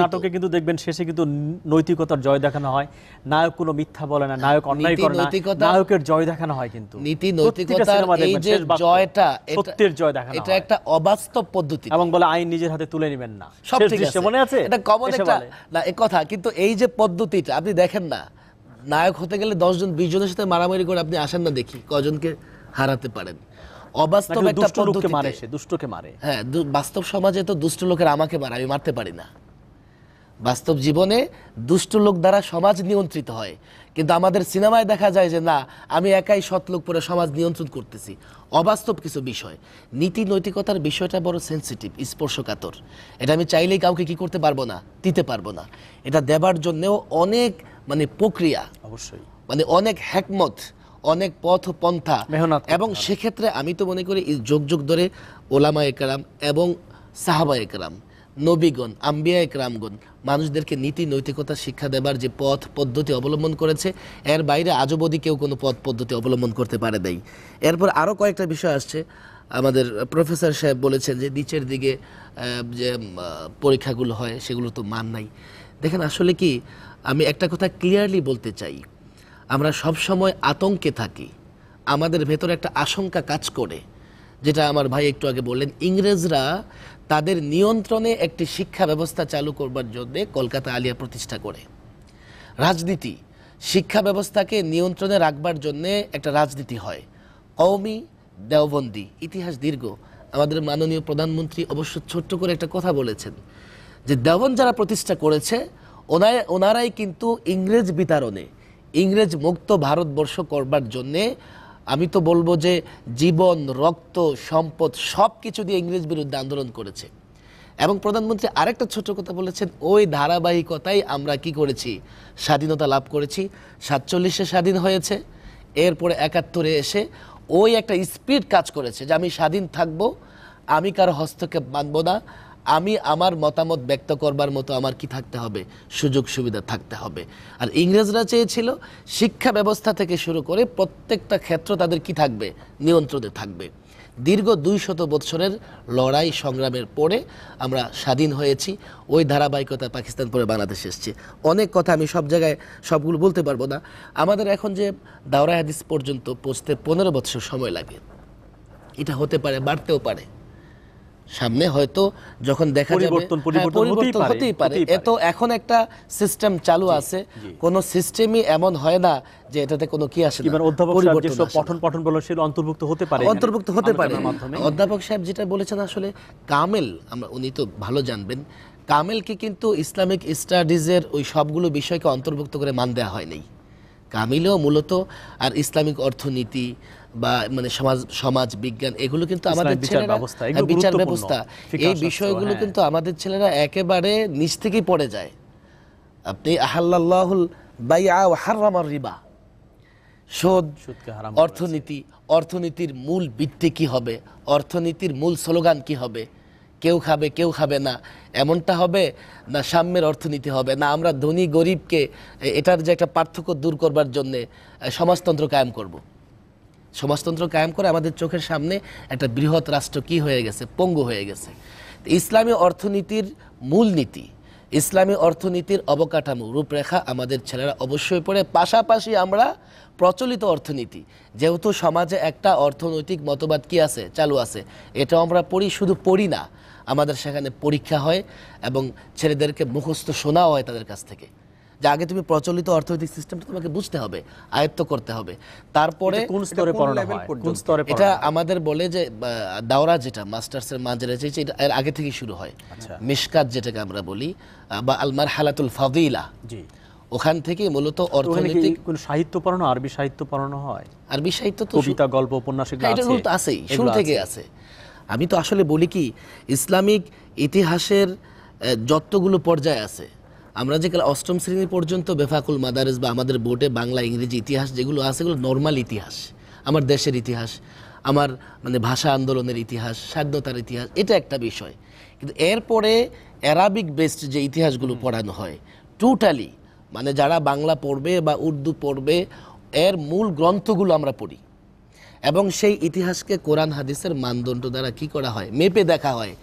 নাটকে কিন্তু দেখবেন শেষে কিন্তু নৈতিকতার জয় দেখানো হয় নায়ক কোনো মিথ্যা বলে না নায়ক অন্যায় করে না নায়কের জয় দেখানো হয় কিন্তু নীতি নৈতিকতা এই যে জয়টা সত্যের জয় দেখানো এটা একটা অবাস্তব পদ্ধতি এবং বলে আইন নিজের হাতে তুলে নেবেন না সব ঠিক আছে মনে আছে এটা কবল একটা না এই কথা কিন্তু এই যে পদ্ধতিটা আপনি দেখেন না নায়ক হতে গেলে দশজন বিশ জনের সাথে মারামারি করে আপনি আসেন না দেখি কজনকে হারাতে পারেন অবাস্তব একটা পদ্ধতিতে মারে সে দুষ্টকে মারে হ্যাঁ বাস্তব সমাজে তো দুষ্ট লোকের আমাকে মারে আমি মারতে পারি না বাস্তব জীবনে দুষ্ট লোক দ্বারা সমাজ নিয়ন্ত্রিত হয় কিন্তু আমাদের সিনেমায় দেখা যায় যে না আমি একাই সৎ লোক পরে সমাজ নিয়ন্ত্রণ করতেছি অবাস্তব কিছু বিষয় নীতি নৈতিকতার বিষয়টা বড় সেন্সিটিভ স্পর্শকাতর এটা আমি চাইলেই কাউকে কি করতে পারবো না দিতে পারবো না এটা দেবার জন্যেও অনেক মানে প্রক্রিয়া অবশ্যই মানে অনেক হ্যাকমত অনেক পথ পন্থা এবং সেক্ষেত্রে আমি তো মনে করি যোগ যোগ ধরে ওলামা একরাম এবং সাহাবা একরাম নবীগণ আম্বিয়া একরামগণ মানুষদেরকে নীতি নৈতিকতা শিক্ষা দেবার যে পথ পদ্ধতি অবলম্বন করেছে এর বাইরে আজব কেউ কোনো পথ পদ্ধতি অবলম্বন করতে পারে নাই এরপর আরও কয়েকটা বিষয় আসছে আমাদের প্রফেসর সাহেব বলেছেন যে নিচের দিকে যে পরীক্ষাগুলো হয় সেগুলো তো মান নাই দেখেন আসলে কি আমি একটা কথা ক্লিয়ারলি বলতে চাই আমরা সবসময় আতঙ্কে থাকি আমাদের ভেতরে একটা আশঙ্কা কাজ করে যেটা আমার ভাই একটু আগে বললেন ইংরেজরা তাদের নিয়ন্ত্রণে একটি শিক্ষা ব্যবস্থা চালু করবার জন্যে কলকাতা আলিয়া প্রতিষ্ঠা করে রাজনীতি শিক্ষা ব্যবস্থাকে নিয়ন্ত্রণে রাখবার জন্যে একটা রাজনীতি হয় কওমি দেওবন্দি ইতিহাস দীর্ঘ আমাদের মাননীয় প্রধানমন্ত্রী অবশ্য ছোট্ট করে একটা কথা বলেছেন যে দেওবন যারা প্রতিষ্ঠা করেছে ওনায় ওনারাই কিন্তু ইংরেজ বিতারণে ইংরেজ মুক্ত ভারতবর্ষ করবার জন্যে আমি তো বলবো যে জীবন রক্ত সম্পদ সব কিছু দিয়ে ইংরেজ বিরুদ্ধে আন্দোলন করেছে এবং প্রধানমন্ত্রী আরেকটা ছোট কথা বলেছেন ওই ধারাবাহিকতাই আমরা কি করেছি স্বাধীনতা লাভ করেছি সাতচল্লিশে স্বাধীন হয়েছে এরপরে একাত্তরে এসে ওই একটা স্পিড কাজ করেছে যে আমি স্বাধীন থাকব আমি কারো হস্তক্ষেপ মানব না আমি আমার মতামত ব্যক্ত করবার মতো আমার কি থাকতে হবে সুযোগ সুবিধা থাকতে হবে আর ইংরেজরা চেয়েছিল শিক্ষা ব্যবস্থা থেকে শুরু করে প্রত্যেকটা ক্ষেত্র তাদের কি থাকবে নিয়ন্ত্রণে থাকবে দীর্ঘ দুই শত বৎসরের লড়াই সংগ্রামের পরে আমরা স্বাধীন হয়েছি ওই ধারাবাহিকতা পাকিস্তান পরে বাংলাদেশ এসছে অনেক কথা আমি সব জায়গায় সবগুলো বলতে পারবো না আমাদের এখন যে দাওরা হাদিস পর্যন্ত পৌঁছতে পনেরো বৎসর সময় লাগে এটা হতে পারে বাড়তেও পারে সামনে হয়তো যখন দেখা যাবে পরিবর্তন হ্যাঁ, হতেই পারে এত এখন একটা সিস্টেম চালু আছে কোন সিস্টেমই এমন হয় না যে এটাতে কোনো কি আসে পঠন পঠন বলে সেটা অন্তর্ভুক্ত হতে পারে অন্তর্ভুক্ত হতে পারে অধ্যাপক সাহেব যেটা বলেছেন আসলে কামেল আমরা উনি তো ভালো জানবেন কামেলকে কিন্তু ইসলামিক স্টাডিজের ওই সবগুলো বিষয়কে অন্তর্ভুক্ত করে মান দেওয়া হয়নি কামিলও মূলত আর ইসলামিক অর্থনীতি বা মানে সমাজ সমাজ বিজ্ঞান এগুলো কিন্তু আমাদের বিচার ব্যবস্থা হ্যাঁ, বিচার ব্যবস্থা এই বিষয়গুলো হ্যাঁ। কিন্তু আমাদের ছেলেরা একেবারে নিচ থেকেই পড়ে যায় আপনি আহাল্লাহুল বাইয়া হারামার রিবা সুদ অর্থনীতি অর্থনীতির মূল বৃত্তি কি হবে অর্থনীতির মূল স্লোগান কি হবে কেউ খাবে কেউ খাবে না এমনটা হবে না সাম্যের অর্থনীতি হবে না আমরা ধনী গরিবকে এটার যে একটা পার্থক্য দূর করবার জন্যে সমাজতন্ত্র কায়েম করবো সমাজতন্ত্র কায়েম করে আমাদের চোখের সামনে একটা বৃহৎ রাষ্ট্র কি হয়ে গেছে পঙ্গু হয়ে গেছে ইসলামী অর্থনীতির মূল নীতি ইসলামী অর্থনীতির অবকাঠামো রূপরেখা আমাদের ছেলেরা অবশ্যই পড়ে পাশাপাশি আমরা প্রচলিত অর্থনীতি যেহেতু সমাজে একটা অর্থনৈতিক মতবাদ কি আছে চালু আছে এটা আমরা পড়ি শুধু পড়ি না আমাদের সেখানে পরীক্ষা হয় এবং ছেলেদেরকে মুখস্থ শোনাও হয় তাদের কাছ থেকে যে আগে তুমি প্রচলিত অর্থনৈতিক সিস্টেমটা তোমাকে বুঝতে হবে আয়ত্ত করতে হবে তারপরে কোন স্তরে পড়ানো হয় কোন স্তরে এটা আমাদের বলে যে দাওরা যেটা মাস্টার্সের মাঝে যে এটা এর আগে থেকে শুরু হয় আচ্ছা। মিশকাত যেটাকে আমরা বলি বা আলমার হালাতুল ফাদিলা জি ওখান থেকে মূলত অর্থনৈতিক কোন সাহিত্য পড়ানো আরবি সাহিত্য পড়ানো হয় আরবি সাহিত্য তো কবিতা গল্প উপন্যাস এগুলো হ্যাঁ, আছে এটা তো আছেই শুরু থেকে আছে আমি তো আসলে বলি কি ইসলামিক ইতিহাসের যতগুলো পর্যায় আছে আমরা যে অষ্টম শ্রেণী পর্যন্ত বেফাকুল মাদারেস বা আমাদের বোর্ডে বাংলা ইংরেজি ইতিহাস যেগুলো আছে এগুলো নর্মাল ইতিহাস আমার দেশের ইতিহাস আমার মানে ভাষা আন্দোলনের ইতিহাস স্বাধীনতার ইতিহাস এটা একটা বিষয় কিন্তু এরপরে অ্যারাবিক বেসড যে ইতিহাসগুলো পড়ানো হয় টোটালি মানে যারা বাংলা পড়বে বা উর্দু পড়বে এর মূল গ্রন্থগুলো আমরা পড়ি এবং সেই ইতিহাসকে কোরআন হাদিসের মানদণ্ড দ্বারা কি করা হয় মেপে দেখা হয়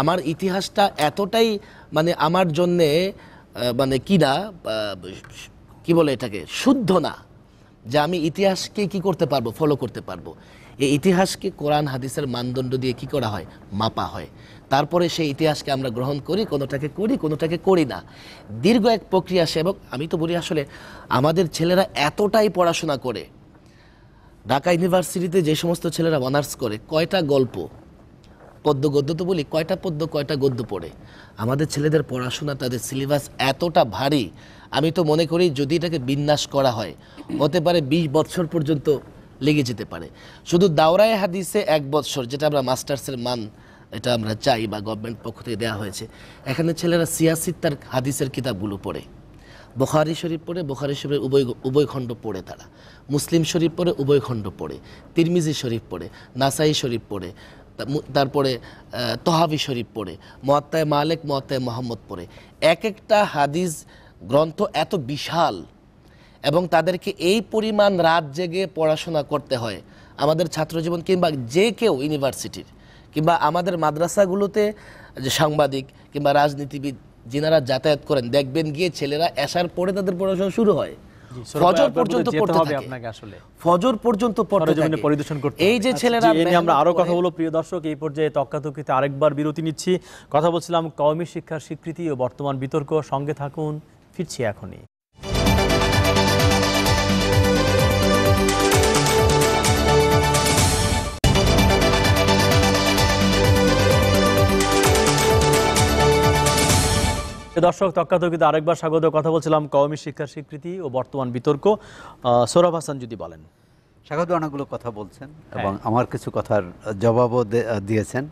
আমার ইতিহাসটা এতটাই মানে আমার জন্যে মানে কি না কি বলে এটাকে শুদ্ধ না যে আমি ইতিহাসকে কি করতে পারবো ফলো করতে পারবো এই ইতিহাসকে কোরআন হাদিসের মানদণ্ড দিয়ে কি করা হয় মাপা হয় তারপরে সেই ইতিহাসকে আমরা গ্রহণ করি কোনোটাকে করি কোনোটাকে করি না দীর্ঘ এক প্রক্রিয়া সেবক আমি তো বলি আসলে আমাদের ছেলেরা এতটাই পড়াশোনা করে ঢাকা ইউনিভার্সিটিতে যে সমস্ত ছেলেরা অনার্স করে কয়টা গল্প পদ্য গদ্য তো বলি কয়টা পদ্য কয়টা গদ্য পড়ে আমাদের ছেলেদের পড়াশোনা তাদের সিলেবাস এতটা ভারী আমি তো মনে করি যদি এটাকে বিন্যাস করা হয় হতে পারে ২০ বছর পর্যন্ত লেগে যেতে পারে শুধু দাওরায় হাদিসে এক বছর যেটা আমরা মাস্টার্সের মান এটা আমরা চাই বা গভর্নমেন্ট পক্ষ থেকে দেওয়া হয়েছে এখানে ছেলেরা তার হাদিসের কিতাবগুলো পড়ে বখারি শরীফ পড়ে বখারি শরীফের উভয় উভয় খণ্ড পড়ে তারা মুসলিম শরীফ পড়ে উভয় খণ্ড পড়ে তিরমিজি শরীফ পড়ে নাসাই শরীফ পড়ে তারপরে তহাবি শরীফ পড়ে মহাত্মায় মালেক মহাত্মায় মোহাম্মদ পড়ে এক একটা হাদিস গ্রন্থ এত বিশাল এবং তাদেরকে এই পরিমাণ রাত জেগে পড়াশোনা করতে হয় আমাদের ছাত্রজীবন কিংবা যে কেউ ইউনিভার্সিটির কিংবা আমাদের মাদ্রাসাগুলোতে যে সাংবাদিক কিংবা রাজনীতিবিদ যিনারা যাতায়াত করেন দেখবেন গিয়ে ছেলেরা এসার পরে তাদের পড়াশোনা শুরু হয় ফজর পর্যন্ত পড়তে হবে আপনাকে আসলে ফজর পর্যন্ত পড়তে থাকে পরিদর্শন করতে এই যে আচ্ছা, ছেলেরা আমরা আরো কথা বলবো প্রিয় দর্শক এই পর্যায়ে তক্কাতক্কিতে আরেকবার বিরতি নিচ্ছি কথা বলছিলাম কওমি শিক্ষার স্বীকৃতি ও বর্তমান বিতর্ক সঙ্গে থাকুন ফিরছি এখনই দর্শক তর্কাতর্কিতে আরেকবার স্বাগত কথা বলছিলাম কওমি শিক্ষার স্বীকৃতি ও বর্তমান বিতর্ক সৌরভ হাসান যদি বলেন স্বাগত অনেকগুলো কথা বলছেন হ্যাঁ। এবং আমার কিছু কথার জবাবও দিয়েছেন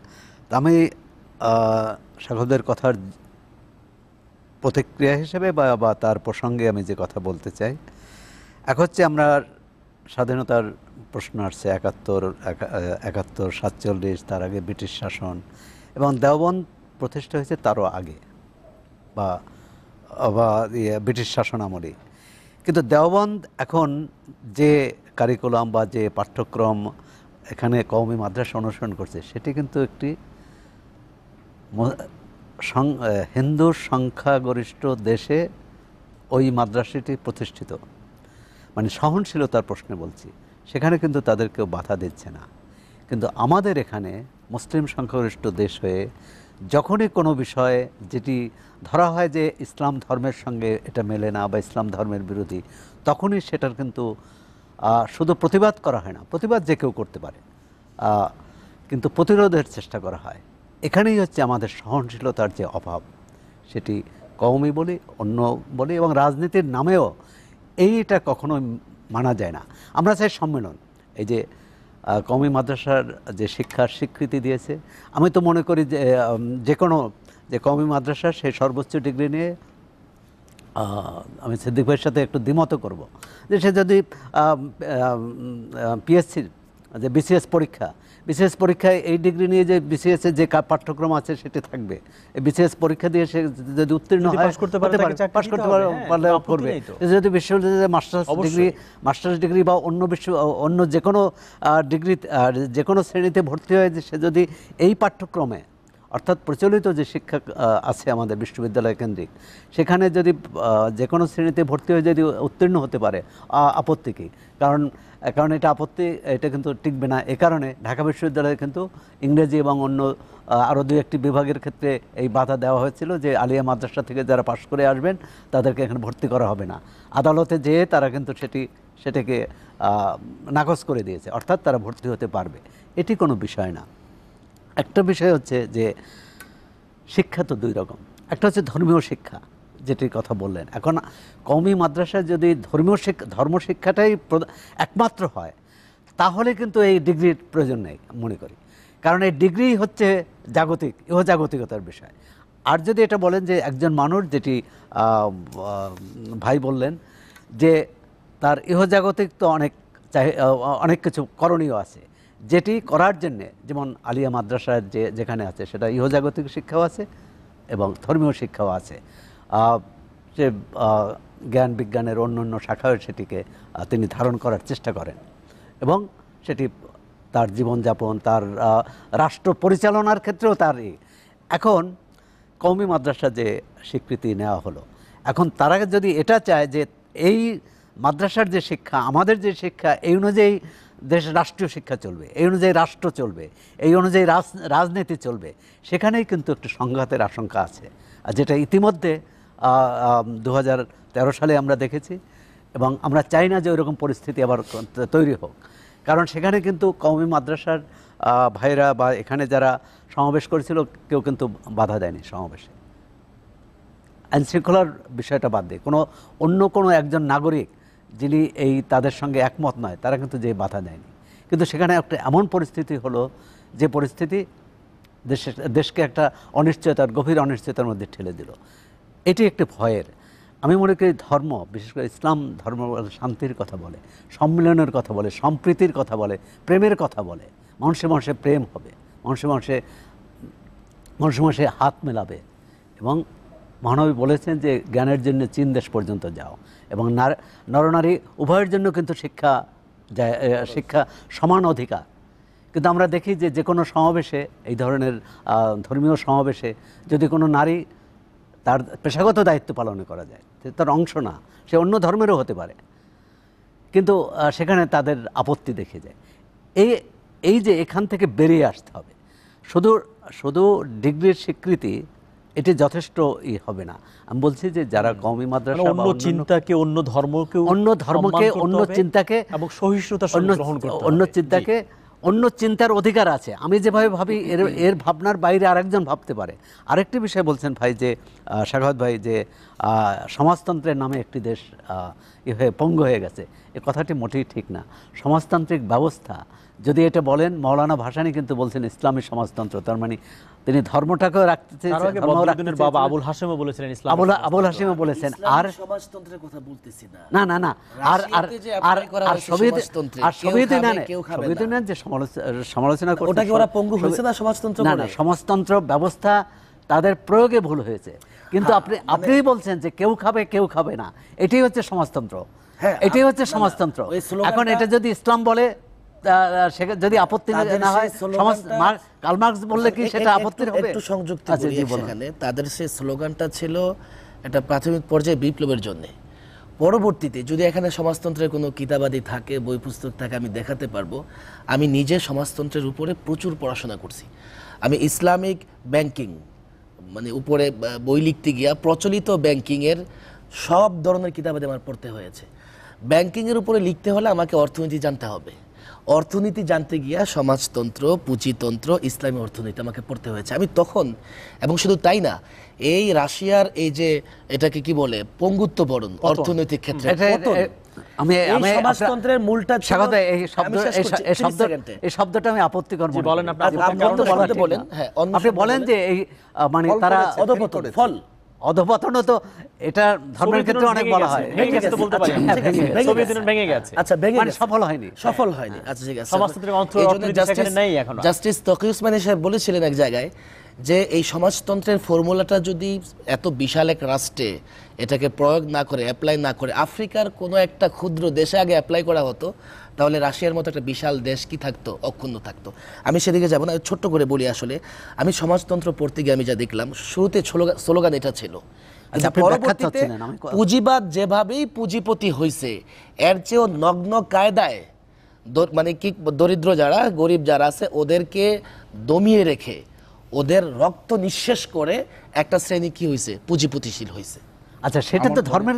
আমি স্বাগতের কথার প্রতিক্রিয়া হিসেবে বা তার প্রসঙ্গে আমি যে কথা বলতে চাই এক হচ্ছে আমরা স্বাধীনতার প্রশ্ন আসছে একাত্তর একাত্তর সাতচল্লিশ তার আগে ব্রিটিশ শাসন এবং দেওবন্দ প্রতিষ্ঠা হয়েছে তারও আগে বা বা ইয়ে ব্রিটিশ শাসন আমলে কিন্তু দেওবন্দ এখন যে কারিকুলাম বা যে পাঠ্যক্রম এখানে কওমি মাদ্রাসা অনুসরণ করছে সেটি কিন্তু একটি হিন্দু সংখ্যাগরিষ্ঠ দেশে ওই মাদ্রাসাটি প্রতিষ্ঠিত মানে সহনশীলতার প্রশ্নে বলছি সেখানে কিন্তু তাদেরকেও বাধা দিচ্ছে না কিন্তু আমাদের এখানে মুসলিম সংখ্যাগরিষ্ঠ দেশ হয়ে যখনই কোনো বিষয়ে যেটি ধরা হয় যে ইসলাম ধর্মের সঙ্গে এটা মেলে না বা ইসলাম ধর্মের বিরোধী তখনই সেটার কিন্তু শুধু প্রতিবাদ করা হয় না প্রতিবাদ যে কেউ করতে পারে কিন্তু প্রতিরোধের চেষ্টা করা হয় এখানেই হচ্ছে আমাদের সহনশীলতার যে অভাব সেটি কমই বলি অন্য বলি এবং রাজনীতির নামেও এইটা কখনো মানা যায় না আমরা চাই সম্মেলন এই যে কমি মাদ্রাসার যে শিক্ষার স্বীকৃতি দিয়েছে আমি তো মনে করি যে যে কোনো যে কমি মাদ্রাসা সেই সর্বোচ্চ ডিগ্রি নিয়ে আমি সিদ্দিক ভাইয়ের সাথে একটু দ্বিমত করব যে সে যদি পিএসসির যে বিসিএস পরীক্ষা বিসিএস পরীক্ষায় এই ডিগ্রি নিয়ে যে বিসিএস বিসিএসের যে পাঠ্যক্রম আছে সেটি থাকবে এই বিসিএস পরীক্ষা দিয়ে সে যদি উত্তীর্ণ হয় পাস করতে হ্যাঁ, পারলে পারলে করবে যদি বিশ্ববিদ্যালয়ে মাস্টার্স ডিগ্রি মাস্টার্স ডিগ্রি বা অন্য বিশ্ব অন্য যে কোনো ডিগ্রি যে কোনো শ্রেণীতে ভর্তি হয় সে যদি এই পাঠ্যক্রমে অর্থাৎ প্রচলিত যে শিক্ষা আছে আমাদের বিশ্ববিদ্যালয় কেন্দ্রিক সেখানে যদি যে কোনো শ্রেণীতে ভর্তি হয়ে যদি উত্তীর্ণ হতে পারে আপত্তি কী কারণ কারণ এটা আপত্তি এটা কিন্তু টিকবে না এ কারণে ঢাকা বিশ্ববিদ্যালয়ে কিন্তু ইংরেজি এবং অন্য আরও দু একটি বিভাগের ক্ষেত্রে এই বাধা দেওয়া হয়েছিল যে আলিয়া মাদ্রাসা থেকে যারা পাশ করে আসবেন তাদেরকে এখানে ভর্তি করা হবে না আদালতে যেয়ে তারা কিন্তু সেটি সেটাকে নাকচ করে দিয়েছে অর্থাৎ তারা ভর্তি হতে পারবে এটি কোনো বিষয় না একটা বিষয় হচ্ছে যে শিক্ষা তো দুই রকম একটা হচ্ছে ধর্মীয় শিক্ষা যেটির কথা বললেন এখন কমি মাদ্রাসায় যদি ধর্মীয় শিক্ষা ধর্ম শিক্ষাটাই একমাত্র হয় তাহলে কিন্তু এই ডিগ্রির প্রয়োজন নেই মনে করি কারণ এই ডিগ্রি হচ্ছে জাগতিক জাগতিকতার বিষয় আর যদি এটা বলেন যে একজন মানুষ যেটি ভাই বললেন যে তার ইহজাগতিক তো অনেক অনেক কিছু করণীয় আছে যেটি করার জন্যে যেমন আলিয়া মাদ্রাসার যে যেখানে আছে সেটা ইহজাগতিক শিক্ষাও আছে এবং ধর্মীয় শিক্ষাও আছে সে জ্ঞান বিজ্ঞানের অন্য অন্য শাখায় সেটিকে তিনি ধারণ করার চেষ্টা করেন এবং সেটি তার জীবনযাপন তার রাষ্ট্র পরিচালনার ক্ষেত্রেও তার এখন কৌমি মাদ্রাসা যে স্বীকৃতি নেওয়া হলো এখন তারা যদি এটা চায় যে এই মাদ্রাসার যে শিক্ষা আমাদের যে শিক্ষা এই অনুযায়ী দেশে রাষ্ট্রীয় শিক্ষা চলবে এই অনুযায়ী রাষ্ট্র চলবে এই অনুযায়ী রাজ রাজনীতি চলবে সেখানেই কিন্তু একটু সংঘাতের আশঙ্কা আছে আর যেটা ইতিমধ্যে দু সালে আমরা দেখেছি এবং আমরা চাই না যে ওইরকম পরিস্থিতি আবার তৈরি হোক কারণ সেখানে কিন্তু কওমি মাদ্রাসার ভাইরা বা এখানে যারা সমাবেশ করেছিল কেউ কিন্তু বাধা দেয়নি সমাবেশে আইনশৃঙ্খলার বিষয়টা বাদ দিয়ে কোনো অন্য কোনো একজন নাগরিক যিনি এই তাদের সঙ্গে একমত নয় তারা কিন্তু যে বাধা দেয়নি কিন্তু সেখানে একটা এমন পরিস্থিতি হলো যে পরিস্থিতি দেশের দেশকে একটা অনিশ্চয়তার গভীর অনিশ্চয়তার মধ্যে ঠেলে দিল এটি একটি ভয়ের আমি মনে করি ধর্ম বিশেষ করে ইসলাম ধর্ম শান্তির কথা বলে সম্মিলনের কথা বলে সম্প্রীতির কথা বলে প্রেমের কথা বলে মানুষে মানুষে প্রেম হবে মানুষে মানুষে মানুষে মানুষে হাত মেলাবে এবং মহানবী বলেছেন যে জ্ঞানের জন্য চীন দেশ পর্যন্ত যাও এবং নরনারী উভয়ের জন্য কিন্তু শিক্ষা শিক্ষা সমান অধিকার কিন্তু আমরা দেখি যে যে কোনো সমাবেশে এই ধরনের ধর্মীয় সমাবেশে যদি কোনো নারী তার পেশাগত দায়িত্ব পালন করা যায় তার অংশ না সে অন্য ধর্মেরও হতে পারে কিন্তু সেখানে তাদের আপত্তি দেখে যায় এই এই যে এখান থেকে বেরিয়ে আসতে হবে শুধু শুধু ডিগ্রির স্বীকৃতি এটি যথেষ্ট ই হবে না আমি বলছি যে যারা কমি মাদ্রাসা মানে অন্য চিন্তাকে অন্য ধর্মকে অন্য ধর্মকে অন্য চিন্তাকে এবং সহিষ্ণুতা অন্য অন্য চিন্তাকে অন্য চিন্তার অধিকার আছে আমি যেভাবে ভাবি এর এর ভাবনার বাইরে আরেকজন ভাবতে পারে আরেকটি বিষয় বলছেন ভাই যে শাখাত ভাই যে সমাজতন্ত্রের নামে একটি দেশ হয়ে পঙ্গ হয়ে গেছে এ কথাটি মোটেই ঠিক না সমাজতান্ত্রিক ব্যবস্থা যদি এটা বলেন মৌলানা ভাসানি কিন্তু বলছেন ইসলামী সমাজতন্ত্র তার মানে তিনি ধর্মটাকেও রাখতে চেয়েছেন বাবা আবুল হাসিমও বলেছিলেন ইসলাম আবুল হাসিমও বলেছেন আর সমাজতন্ত্রের কথা বলতেছি না না না আর আর আর আর সোভিয়েত ইউনিয়ন যে সমালোচনা করছে ওটাকে ওরা পঙ্গু হয়েছে না সমাজতন্ত্র না না সমাজতন্ত্র ব্যবস্থা তাদের প্রয়োগে ভুল হয়েছে কিন্তু হ্যাঁ, আপনি মানে- আপনিই বলছেন যে কেউ খাবে কেউ খাবে না এটাই হচ্ছে সমাজতন্ত্র হ্যাঁ এটাই হচ্ছে সমাজতন্ত্র এখন এটা যদি ইসলাম বলে যদি আপত্তি না হয় বললে কি সেটা আপত্তির হবে একটু সংযুক্ত আচ্ছা, সেখানে তাদের সেই স্লোগানটা ছিল একটা প্রাথমিক পর্যায়ে বিপ্লবের জন্য পরবর্তীতে যদি এখানে সমাজতন্ত্রের কোনো কিতাবাদি থাকে বই পুস্তক থাকে আমি দেখাতে পারবো আমি নিজে সমাজতন্ত্রের উপরে প্রচুর পড়াশোনা করছি আমি ইসলামিক ব্যাংকিং মানে উপরে বই লিখতে গিয়া প্রচলিত ব্যাংকিংয়ের সব ধরনের কিতাবাদি আমার পড়তে হয়েছে ব্যাংকিংয়ের উপরে লিখতে হলে আমাকে অর্থনীতি জানতে হবে অর্থনীতি জানতে গিয়া সমাজতন্ত্র পুঁজিতন্ত্র ইসলামী অর্থনীতি আমাকে পড়তে হয়েছে আমি তখন এবং শুধু তাই না এই রাশিয়ার এই যে এটাকে কি বলে পঙ্গুত্ব বরণ অর্থনৈতিক ক্ষেত্রে আমি আপনি বলেন হ্যাঁ, যে মানে তারা ফল অধপতনও তো এটা ধর্মের ক্ষেত্রে অনেক বলা হয় ভেঙে গেছে তো বলতে পারি আচ্ছা, আচ্ছা, হ্যাঁ, ভেঙে গেছে আচ্ছা ভেঙে মানে সফল হয়নি সফল হয়নি আচ্ছা ঠিক আছে সমাজতান্ত্রিক অর্থনীতি নেই এখন জাস্টিস তকিউস মানে সাহেব বলেছিলেন এক জায়গায় যে এই সমাজতন্ত্রের ফর্মুলাটা যদি এত বিশাল এক রাষ্ট্রে এটাকে প্রয়োগ না করে অ্যাপ্লাই না করে আফ্রিকার কোনো একটা ক্ষুদ্র দেশে আগে অ্যাপ্লাই করা হতো তাহলে রাশিয়ার মতো একটা বিশাল দেশ কি থাকতো অক্ষুণ্ণ থাকতো আমি সেদিকে যাবো না ছোট্ট করে বলি আসলে আমি সমাজতন্ত্র পড়তে গিয়ে আমি যা দেখলাম শুরুতে স্লোগান এটা ছিল আচ্ছা, পুঁজিবাদ যেভাবেই পুঁজিপতি হয়েছে এর চেয়েও নগ্ন কায়দায় মানে কি দরিদ্র যারা গরিব যারা আছে ওদেরকে দমিয়ে রেখে ওদের রক্ত নিঃশেষ করে একটা শ্রেণী কি হয়েছে পুঁজিপতিশীল হয়েছে আচ্ছা সেটা তো ধর্মের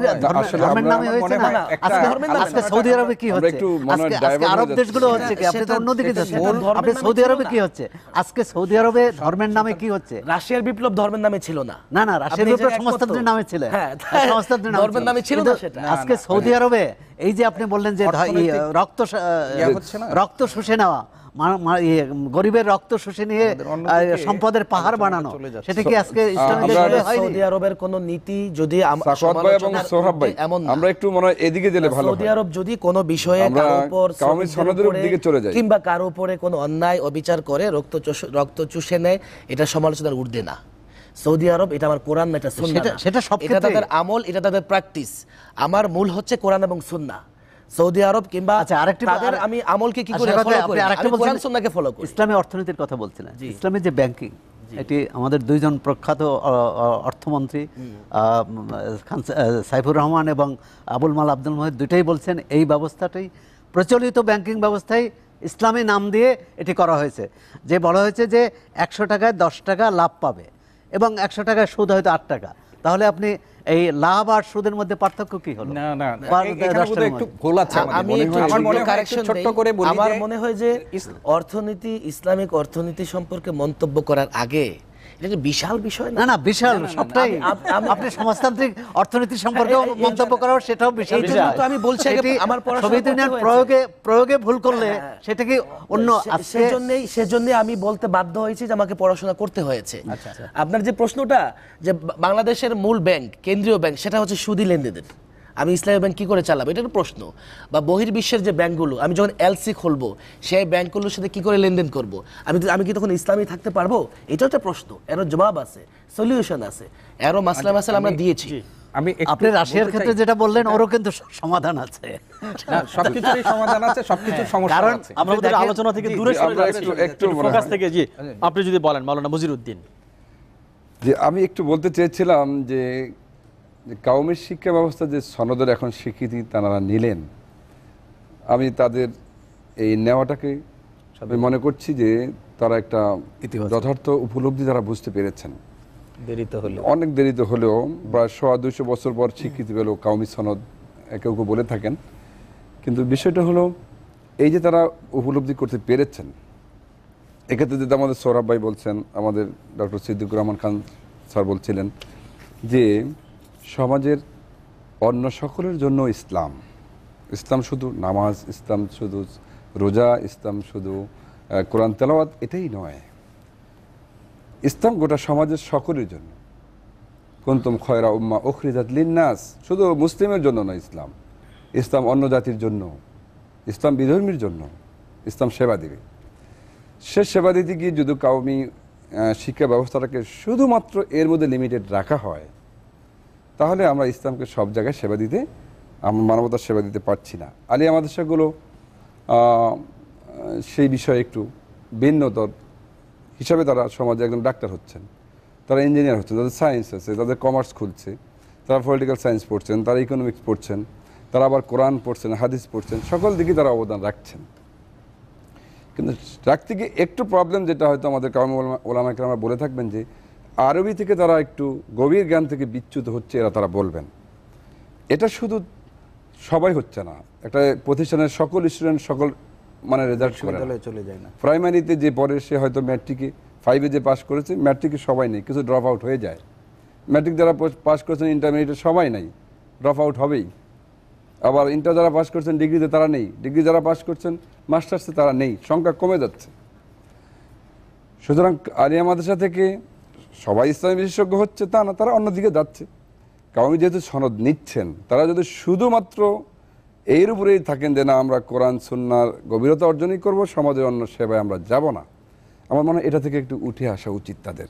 ধর্মের নামে হয়েছে না আজকে ধর্মের নামে আজকে আচ্ছা, সৌদি আরবে কি হচ্ছে আজকে আজকে আরব দেশগুলো হচ্ছে কি আপনি তো অন্যদিকে যাচ্ছেন আপনি সৌদি আরবে কি হচ্ছে আজকে সৌদি আরবে ধর্মের নামে কি হচ্ছে রাশিয়ার বিপ্লব ধর্মের নামে ছিল না না না রাশিয়ার বিপ্লব সংস্থাদের নামে ছিল হ্যাঁ, হ্যাঁ সংস্থাদের ধর্মের নামে ছিল না সেটা আজকে সৌদি হ্যাঁ। আরবে এই যে আপনি বললেন যে রক্ত রক্ত শুষে নেওয়া গরিবের রক্ত শোষে নিয়ে সম্পদের পাহাড় বানানো সেটা কি আজকে সৌদি আরবের কোন নীতি যদি আমরা একটু মনে হয় এদিকে গেলে ভালো সৌদি আরব যদি কোন বিষয়ে কিংবা কারো উপরে কোনো অন্যায় অবিচার করে রক্ত রক্ত চুষে নেয় এটা সমালোচনার ঊর্ধ্বে না সৌদি আরব এটা আমার কোরআন এটা সুন্না সেটা সব এটা তাদের আমল এটা তাদের প্র্যাকটিস আমার মূল হচ্ছে কোরআন এবং সুন্না সৌদি আরব কিংবা আচ্ছা, আরেকটি তাদের আমি আমলকে কি আচ্ছা, করে ফলো করি সুন্নাহকে ফলো ইসলামী অর্থনীতির কথা বলছিলেন ইসলামের যে ব্যাংকিং এটি আমাদের দুইজন প্রখ্যাত অর্থমন্ত্রী সাইফুর রহমান এবং আবুল মাল আব্দুল মহিদ দুইটাই বলছেন এই ব্যবস্থাটাই প্রচলিত ব্যাংকিং ব্যবস্থায় ইসলামী নাম দিয়ে এটি করা হয়েছে যে বলা হয়েছে যে একশো টাকায় দশ টাকা লাভ পাবে এবং একশো টাকায় সুদ হয়তো আট টাকা তাহলে আপনি এই লাভ আর সুদের মধ্যে পার্থক্য কি হলো না না একটু ভুল আছে আমি আমার মনে কারেকশন ছোট করে বলি আমার মনে হয় যে অর্থনীতি ইসলামিক অর্থনীতি সম্পর্কে মন্তব্য করার আগে এটা বিশাল বিষয় না না বিশাল সবটাই আপনি সমাজতান্ত্রিক অর্থনীতি সম্পর্কে মন্তব্য করা সেটাও বিশাল তো আমি বলছি আমার পড়াশোনার প্রয়োগে প্রয়োগে ভুল করলে হ্যাঁ, হ্যাঁ। সেটা কি অন্য সেজন্যই সেজন্যই আমি বলতে বাধ্য হয়েছি যে আমাকে পড়াশোনা করতে হয়েছে আচ্ছা, আচ্ছা। আপনার যে প্রশ্নটা যে বাংলাদেশের মূল ব্যাংক কেন্দ্রীয় ব্যাংক সেটা হচ্ছে সুদী লেনদেনের আমি ইসলামী ব্যাংক কী করে চালাবো এটা প্রশ্ন বা বহির্বিশ্বের যে ব্যাংকগুলো আমি যখন এলসি খুলবো সেই ব্যাংকগুলোর সাথে কী করে লেনদেন করব। আমি আমি কি তখন ইসলামী থাকতে পারবো এটাও একটা প্রশ্ন এরও জবাব আছে সলিউশন আছে এরও মাসলা আচ্ছা, মাসাল আমরা দিয়েছি আমি আপনি রাশিয়ার ক্ষেত্রে যেটা বললেন হ্যাঁ। ওরও কিন্তু সমাধান আছে সমাধান আছে সবকিছুর হ্যাঁ, সমস্যা আমরা আলোচনা থেকে দূরে সরে একটু ফোকাস থেকে জি আচ্ছা। আপনি যদি বলেন মাওলানা মুজিরউদ্দিন যে আমি একটু বলতে চেয়েছিলাম যে যে কাউমের শিক্ষা ব্যবস্থা যে সনদের এখন স্বীকৃতি তারা নিলেন আমি তাদের এই নেওয়াটাকে আমি মনে করছি যে তারা একটা যথার্থ উপলব্ধি তারা বুঝতে পেরেছেন দেরিতে হলো অনেক দেরিতে হলেও প্রায় সোয়া দুইশো বছর পর স্বীকৃতি পেল কাউমি সনদ একে কেউ বলে থাকেন কিন্তু বিষয়টা হলো এই যে তারা উপলব্ধি করতে পেরেছেন এক্ষেত্রে যদি আমাদের সৌরভ ভাই বলছেন আমাদের ডক্টর সিদ্দিকুর রহমান খান স্যার বলছিলেন যে সমাজের অন্য সকলের জন্য ইসলাম ইসলাম শুধু নামাজ ইসলাম শুধু রোজা ইসলাম শুধু কোরআন তেলাওয়াত এটাই নয় ইসলাম গোটা সমাজের সকলের জন্য কুন্তম খয়রা উম্মা ওখরিজাত লিন্নাস শুধু মুসলিমের জন্য নয় ইসলাম ইসলাম অন্য জাতির জন্য ইসলাম বিধর্মীর জন্য ইসলাম সেবা দেবে সে সেবা দিতে গিয়ে যদি কাউমি শিক্ষা ব্যবস্থাটাকে শুধুমাত্র এর মধ্যে লিমিটেড রাখা হয় তাহলে আমরা ইসলামকে সব জায়গায় সেবা দিতে আমরা মানবতার সেবা দিতে পারছি না আলিয়া মাদ্রাসাগুলো সেই বিষয়ে একটু ভিন্নতর হিসাবে তারা সমাজে একদম ডাক্তার হচ্ছেন তারা ইঞ্জিনিয়ার হচ্ছেন তাদের সায়েন্স আছে তাদের কমার্স খুলছে তারা পলিটিক্যাল সায়েন্স পড়ছেন তারা ইকোনমিক্স পড়ছেন তারা আবার কোরআন পড়ছেন হাদিস পড়ছেন সকল দিকে তারা অবদান রাখছেন কিন্তু রাখতে গিয়ে একটু প্রবলেম যেটা হয়তো আমাদের কাউম ওলামাকে আমরা বলে থাকবেন যে আরবি থেকে তারা একটু গভীর জ্ঞান থেকে বিচ্যুত হচ্ছে এরা তারা বলবেন এটা শুধু সবাই হচ্ছে না একটা প্রতিষ্ঠানের সকল স্টুডেন্ট সকল মানে রেজাল্ট করে চলে যায় না প্রাইমারিতে যে পড়ে সে হয়তো ম্যাট্রিকে ফাইভে যে পাস করেছে ম্যাট্রিকে সবাই নেই কিছু ড্রপ আউট হয়ে যায় ম্যাট্রিক যারা পাস করেছেন ইন্টারমিডিয়েটে সবাই নেই ড্রপ আউট হবেই আবার ইন্টার যারা পাস করছেন ডিগ্রিতে তারা নেই ডিগ্রি যারা পাস করছেন মাস্টার্সে তারা নেই সংখ্যা কমে যাচ্ছে সুতরাং আলিয়া মাদ্রাসা থেকে সবাই ইসলামী বিশেষজ্ঞ হচ্ছে তা না তারা অন্যদিকে যাচ্ছে কাউমি যেহেতু সনদ নিচ্ছেন তারা যদি শুধুমাত্র এর উপরেই থাকেন যে না আমরা কোরআন সুন্নার গভীরতা অর্জনই করব সমাজের অন্য সেবায় আমরা যাব না আমার মনে হয় এটা থেকে একটু উঠে আসা উচিত তাদের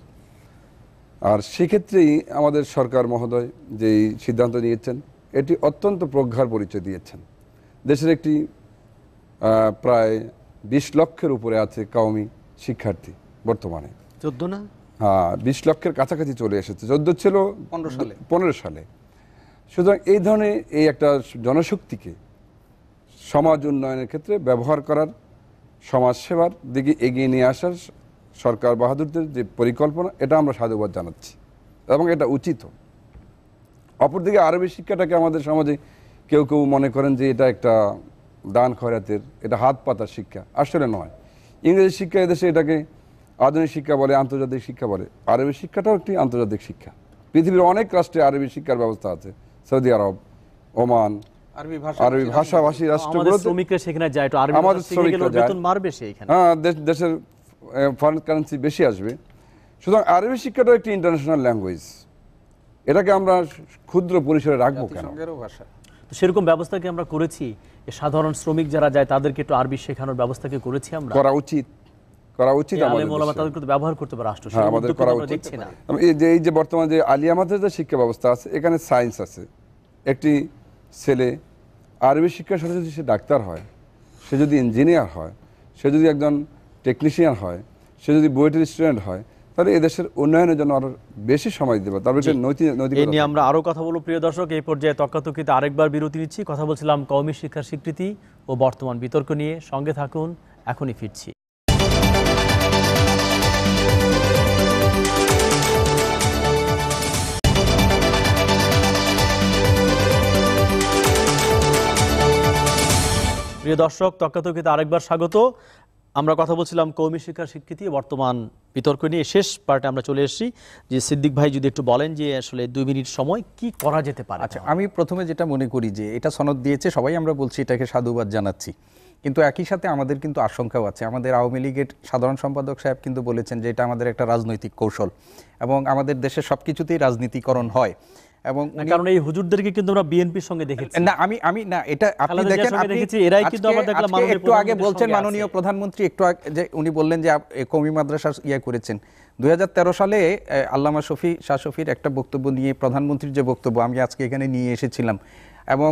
আর সেক্ষেত্রেই আমাদের সরকার মহোদয় যেই সিদ্ধান্ত নিয়েছেন এটি অত্যন্ত প্রজ্ঞার পরিচয় দিয়েছেন দেশের একটি প্রায় বিশ লক্ষের উপরে আছে কাউমি শিক্ষার্থী বর্তমানে চোদ্দ না হ্যাঁ বিশ লক্ষের কাছাকাছি চলে এসেছে চোদ্দ ছিল পনেরো সালে পনেরো সালে সুতরাং এই ধরনের এই একটা জনশক্তিকে সমাজ উন্নয়নের ক্ষেত্রে ব্যবহার করার সমাজসেবার দিকে এগিয়ে নিয়ে আসার সরকার বাহাদুরদের যে পরিকল্পনা এটা আমরা সাধুবাদ জানাচ্ছি এবং এটা উচিত অপরদিকে আরবি শিক্ষাটাকে আমাদের সমাজে কেউ কেউ মনে করেন যে এটা একটা দান খয়রাতের এটা হাত পাতার শিক্ষা আসলে নয় ইংরেজি শিক্ষা এদেশে এটাকে আধুনিক শিক্ষা বলে আন্তর্জাতিক শিক্ষা বলে আরবি শিক্ষাটাও একটি আন্তর্জাতিক শিক্ষা পৃথিবীর অনেক রাষ্ট্রে আরবি শিক্ষার ব্যবস্থা আছে সৌদি আরব ওমান আরবি রাষ্ট্রগুলো আমাদের হ্যাঁ, দেশের ফরেন কারেন্সি বেশি আসবে সুতরাং আরবি শিক্ষাটাও একটি ইন্টারন্যাশনাল ল্যাঙ্গুয়েজ এটাকে আমরা ক্ষুদ্র পরিসরে রাখবো কেন ভাষা সেরকম ব্যবস্থা আমরা করেছি সাধারণ শ্রমিক যারা যায় তাদেরকে একটু আরবি শেখানোর ব্যবস্থা করেছি আমরা করা উচিত করা উচিত আমাদের হ্যাঁ, এই যে যে যে শিক্ষা ব্যবস্থা আছে এখানে সায়েন্স আছে একটি ছেলে আরবি শিক্ষার সাথে যদি সে ডাক্তার হয় সে যদি ইঞ্জিনিয়ার হয় সে যদি একজন টেকনিশিয়ান হয় সে যদি বুয়েটের স্টুডেন্ট হয় তাহলে এদেশের উন্নয়নের জন্য আরো বেশি সময় দেবে তারপরে নৈতিক নিয়ে আমরা আরো কথা বলবো প্রিয় দর্শক এই পর্যায়ে তক্কাতকিতে আরেকবার বিরতি নিচ্ছি কথা বলছিলাম কওমি শিক্ষার স্বীকৃতি ও বর্তমান বিতর্ক নিয়ে সঙ্গে থাকুন এখনই ফিরছি প্রিয় দর্শক তক্কাতকিতে আরেকবার স্বাগত আমরা কথা বলছিলাম কৌমি শিক্ষার স্বীকৃতি বর্তমান বিতর্ক নিয়ে শেষ পার্টে আমরা চলে এসেছি যে সিদ্দিক ভাই যদি একটু বলেন যে আসলে দুই মিনিট সময় কি করা যেতে পারে আচ্ছা আমি প্রথমে যেটা মনে করি যে এটা সনদ দিয়েছে সবাই আমরা বলছি এটাকে সাধুবাদ জানাচ্ছি কিন্তু একই সাথে আমাদের কিন্তু আশঙ্কাও আছে আমাদের আওয়ামী লীগের সাধারণ সম্পাদক সাহেব কিন্তু বলেছেন যে এটা আমাদের একটা রাজনৈতিক কৌশল এবং আমাদের দেশের সব কিছুতেই রাজনীতিকরণ হয় এবং কারণ এই হুজুরদেরকে কিন্তু আমরা বিএনপির সঙ্গে দেখেছি না আমি আমি না এটা আপনি দেখেন আপনি দেখেছি এরাই কিন্তু আমরা দেখলাম একটু আগে বলছেন মাননীয় প্রধানমন্ত্রী একটু আগে যে উনি বললেন যে কমি মাদ্রাসা ইয়া করেছেন সালে আল্লামা শফি শাহ শফির একটা বক্তব্য নিয়ে প্রধানমন্ত্রীর যে বক্তব্য আমি আজকে এখানে নিয়ে এসেছিলাম এবং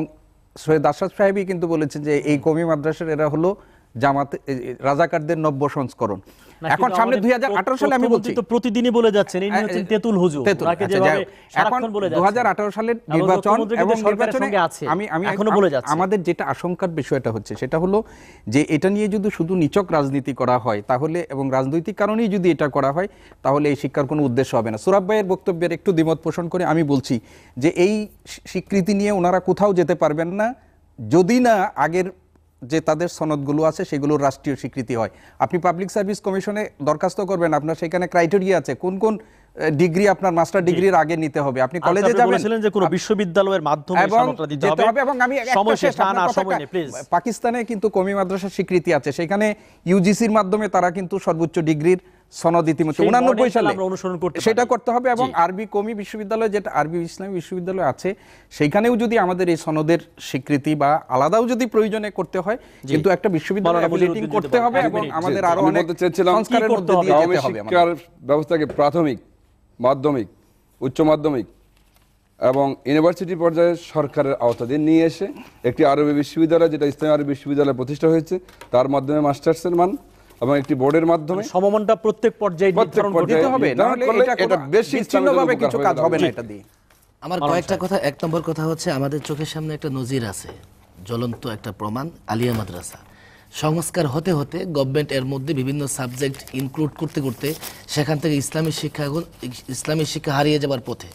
সৈয়দ আশরাফ সাহেবই কিন্তু বলেছেন যে এই কমি মাদ্রাসার এরা হলো জামাত রাজাকারদের নব্য সংস্করণ এখন সামনে দুই হাজার আঠারো সালে আমি বলছি তো প্রতিদিনই বলে যাচ্ছেন এই হচ্ছেন তেতুল হুজুর আচ্ছা, এখন দু সালের নির্বাচন এবং নির্বাচনে আমি আমি এখনো বলে যাচ্ছি আমাদের যেটা আশঙ্কার বিষয়টা হচ্ছে সেটা হলো যে এটা নিয়ে যদি শুধু নিচক রাজনীতি করা হয় তাহলে এবং রাজনৈতিক কারণেই যদি এটা করা হয় তাহলে এই শিক্ষার কোনো উদ্দেশ্য হবে না সুরাব ভাইয়ের বক্তব্যের একটু দ্বিমত পোষণ করে আমি বলছি যে এই স্বীকৃতি নিয়ে ওনারা কোথাও যেতে পারবেন না যদি না আগের যে তাদের সনদগুলো আছে সেগুলো রাষ্ট্রীয় স্বীকৃতি হয় আপনি পাবলিক সার্ভিস কমিশনে দরখাস্ত করবেন আপনার সেখানে ক্রাইটেরিয়া আছে কোন কোন ডিগ্রি আপনার মাস্টার ডিগ্রির আগে নিতে হবে আপনি কলেজে আচ্ছা, যাবেন যে কোনো বিশ্ববিদ্যালয়ের মাধ্যমে সনদটা দিতে হবে এবং আমি সময় শেষ না সময় নেই প্লিজ পাকিস্তানে কিন্তু কমি মাদ্রাসা স্বীকৃতি আছে সেখানে ইউজিসির মাধ্যমে তারা কিন্তু সর্বোচ্চ ডিগ্রির সনদ ইতিমধ্যে উনানব্বই সালে অনুসরণ করতে সেটা করতে হবে এবং আরবি কমি বিশ্ববিদ্যালয় যেটা আরবি ইসলামী বিশ্ববিদ্যালয় আছে সেইখানেও যদি আমাদের এই সনদের স্বীকৃতি বা আলাদাও যদি প্রয়োজনে করতে হয় কিন্তু একটা বিশ্ববিদ্যালয় করতে হবে এবং আমাদের আরো অনেক সংস্কারের মধ্যে দিয়ে যেতে হবে ব্যবস্থাকে প্রাথমিক মাধ্যমিক উচ্চ মাধ্যমিক এবং ইউনিভার্সিটি পর্যায়ে সরকারের আওতাধীন নিয়ে এসে একটি আরবি বিশ্ববিদ্যালয় যেটা ইসলামী আরবি বিশ্ববিদ্যালয় প্রতিষ্ঠা হয়েছে তার মাধ্যমে মাস্টার্সের মান এবং একটি বোর্ডের মাধ্যমে মানে সমমনটা প্রত্যেক পর্যায়ে নির্ধারণ করতে হবে নাহলে এটা বেশি চিহ্নভাবে কিছু কাজ হবে না এটা দিয়ে আমার কয়েকটা কথা এক নম্বর কথা হচ্ছে আমাদের চোখের সামনে একটা নজির আছে জ্বলন্ত একটা প্রমাণ আলিয়া মাদ্রাসা সংস্কার হতে হতে গভর্নমেন্ট এর মধ্যে বিভিন্ন সাবজেক্ট ইনক্লুড করতে করতে সেখান থেকে ইসলামী শিক্ষা ইসলামী শিক্ষা হারিয়ে যাবার পথে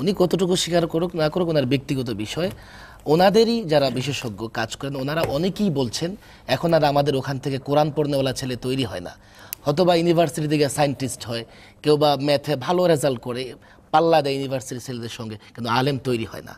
উনি কতটুকু স্বীকার করুক না করুক ওনার ব্যক্তিগত বিষয় ওনাদেরই যারা বিশেষজ্ঞ কাজ করেন ওনারা অনেকেই বলছেন এখন আর আমাদের ওখান থেকে কোরআন পড়নেওয়ালা ছেলে তৈরি হয় না হয়তো বা ইউনিভার্সিটি থেকে সায়েন্টিস্ট হয় কেউ বা ম্যাথে ভালো রেজাল্ট করে পাল্লা দেয় ইউনিভার্সিটির ছেলেদের সঙ্গে কিন্তু আলেম তৈরি হয় না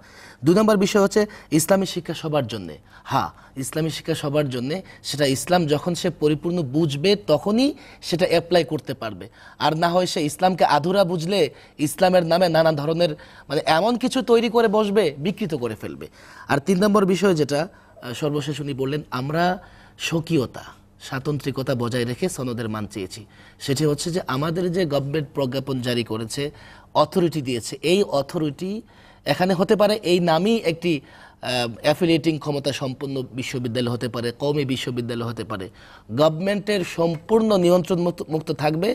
দু নম্বর বিষয় হচ্ছে ইসলামী শিক্ষা সবার জন্যে হ্যাঁ ইসলামী শিক্ষা সবার জন্যে সেটা ইসলাম যখন সে পরিপূর্ণ বুঝবে তখনই সেটা অ্যাপ্লাই করতে পারবে আর না হয় সে ইসলামকে আধুরা বুঝলে ইসলামের নামে নানা ধরনের মানে এমন কিছু তৈরি করে বসবে বিকৃত করে ফেলবে আর তিন নম্বর বিষয় যেটা সর্বশেষ উনি বললেন আমরা স্বকীয়তা স্বাতন্ত্রিকতা বজায় রেখে সনদের মান চেয়েছি সেটি হচ্ছে যে আমাদের যে গভর্নমেন্ট প্রজ্ঞাপন জারি করেছে অথরিটি দিয়েছে এই অথরিটি এখানে হতে পারে এই নামই একটি অ্যাফিলিয়েটিং ক্ষমতা সম্পন্ন বিশ্ববিদ্যালয় হতে পারে কমি বিশ্ববিদ্যালয় হতে পারে গভর্নমেন্টের সম্পূর্ণ নিয়ন্ত্রণ মুক্ত থাকবে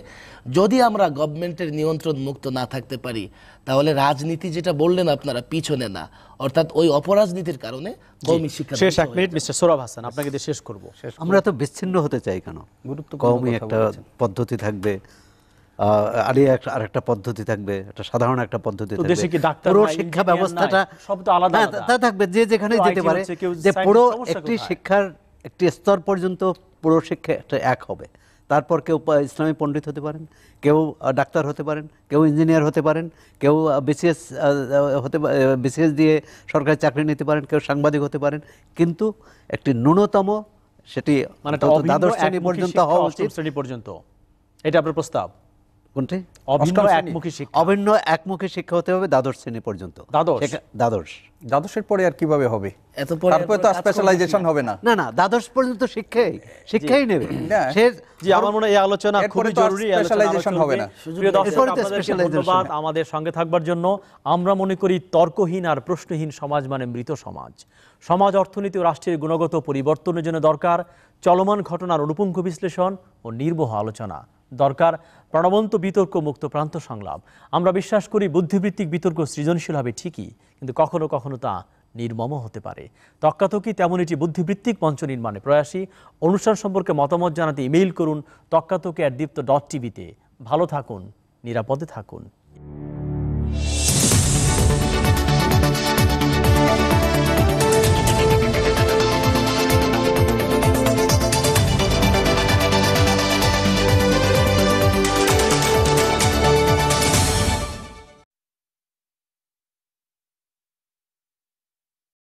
যদি আমরা গভর্নমেন্টের নিয়ন্ত্রণ মুক্ত না থাকতে পারি তাহলে রাজনীতি যেটা বললেন আপনারা পিছনে না অর্থাৎ ওই অপরাজনীতির কারণে কমি শিক্ষা আপনাকে শেষ করব আমরা এত বিচ্ছিন্ন হতে চাই কেন গুরুত্ব কমই একটা পদ্ধতি থাকবে আর একটা আরেকটা পদ্ধতি থাকবে একটা সাধারণ একটা পদ্ধতি পুরো শিক্ষা ব্যবস্থাটা হ্যাঁ, তা থাকবে যে যেখানে যেতে পারে যে পুরো একটি শিক্ষার একটি স্তর পর্যন্ত পুরো শিক্ষা একটা এক হবে তারপর কেউ ইসলামী পণ্ডিত হতে পারেন কেউ ডাক্তার হতে পারেন কেউ ইঞ্জিনিয়ার হতে পারেন কেউ বিসিএস হতে বিসিএস দিয়ে সরকারি চাকরি নিতে পারেন কেউ সাংবাদিক হতে পারেন কিন্তু একটি ন্যূনতম সেটি মানে দ্বাদশ শ্রেণী পর্যন্ত হওয়া উচিত শ্রেণী পর্যন্ত এটা আপনার প্রস্তাব কোনটি অভিন্ন একমুখী শিক্ষা হতে হবে দ্বাদশ শ্রেণী পর্যন্ত দ্বাদশ দ্বাদশের পরে আর কিভাবে হবে আমাদের সঙ্গে থাকবার জন্য আমরা মনে করি তর্কহীন আর প্রশ্নহীন সমাজ মানে মৃত সমাজ সমাজ অর্থনীতি ও রাষ্ট্রের গুণগত পরিবর্তনের জন্য দরকার চলমান ঘটনার অনুপুঙ্খ বিশ্লেষণ ও নির্বহ আলোচনা দরকার প্রাণবন্ত বিতর্ক মুক্ত প্রান্ত সংলাপ আমরা বিশ্বাস করি বুদ্ধিবৃত্তিক বিতর্ক সৃজনশীল হবে ঠিকই কিন্তু কখনো কখনো তা নির্মম হতে পারে তক্কাতকি তেমন একটি বুদ্ধিবৃত্তিক মঞ্চ নির্মাণে প্রয়াসী অনুষ্ঠান সম্পর্কে মতামত জানাতে ইমেইল করুন তক্কাতকি অ্যাট দীপ্ত ডট টিভিতে ভালো থাকুন নিরাপদে থাকুন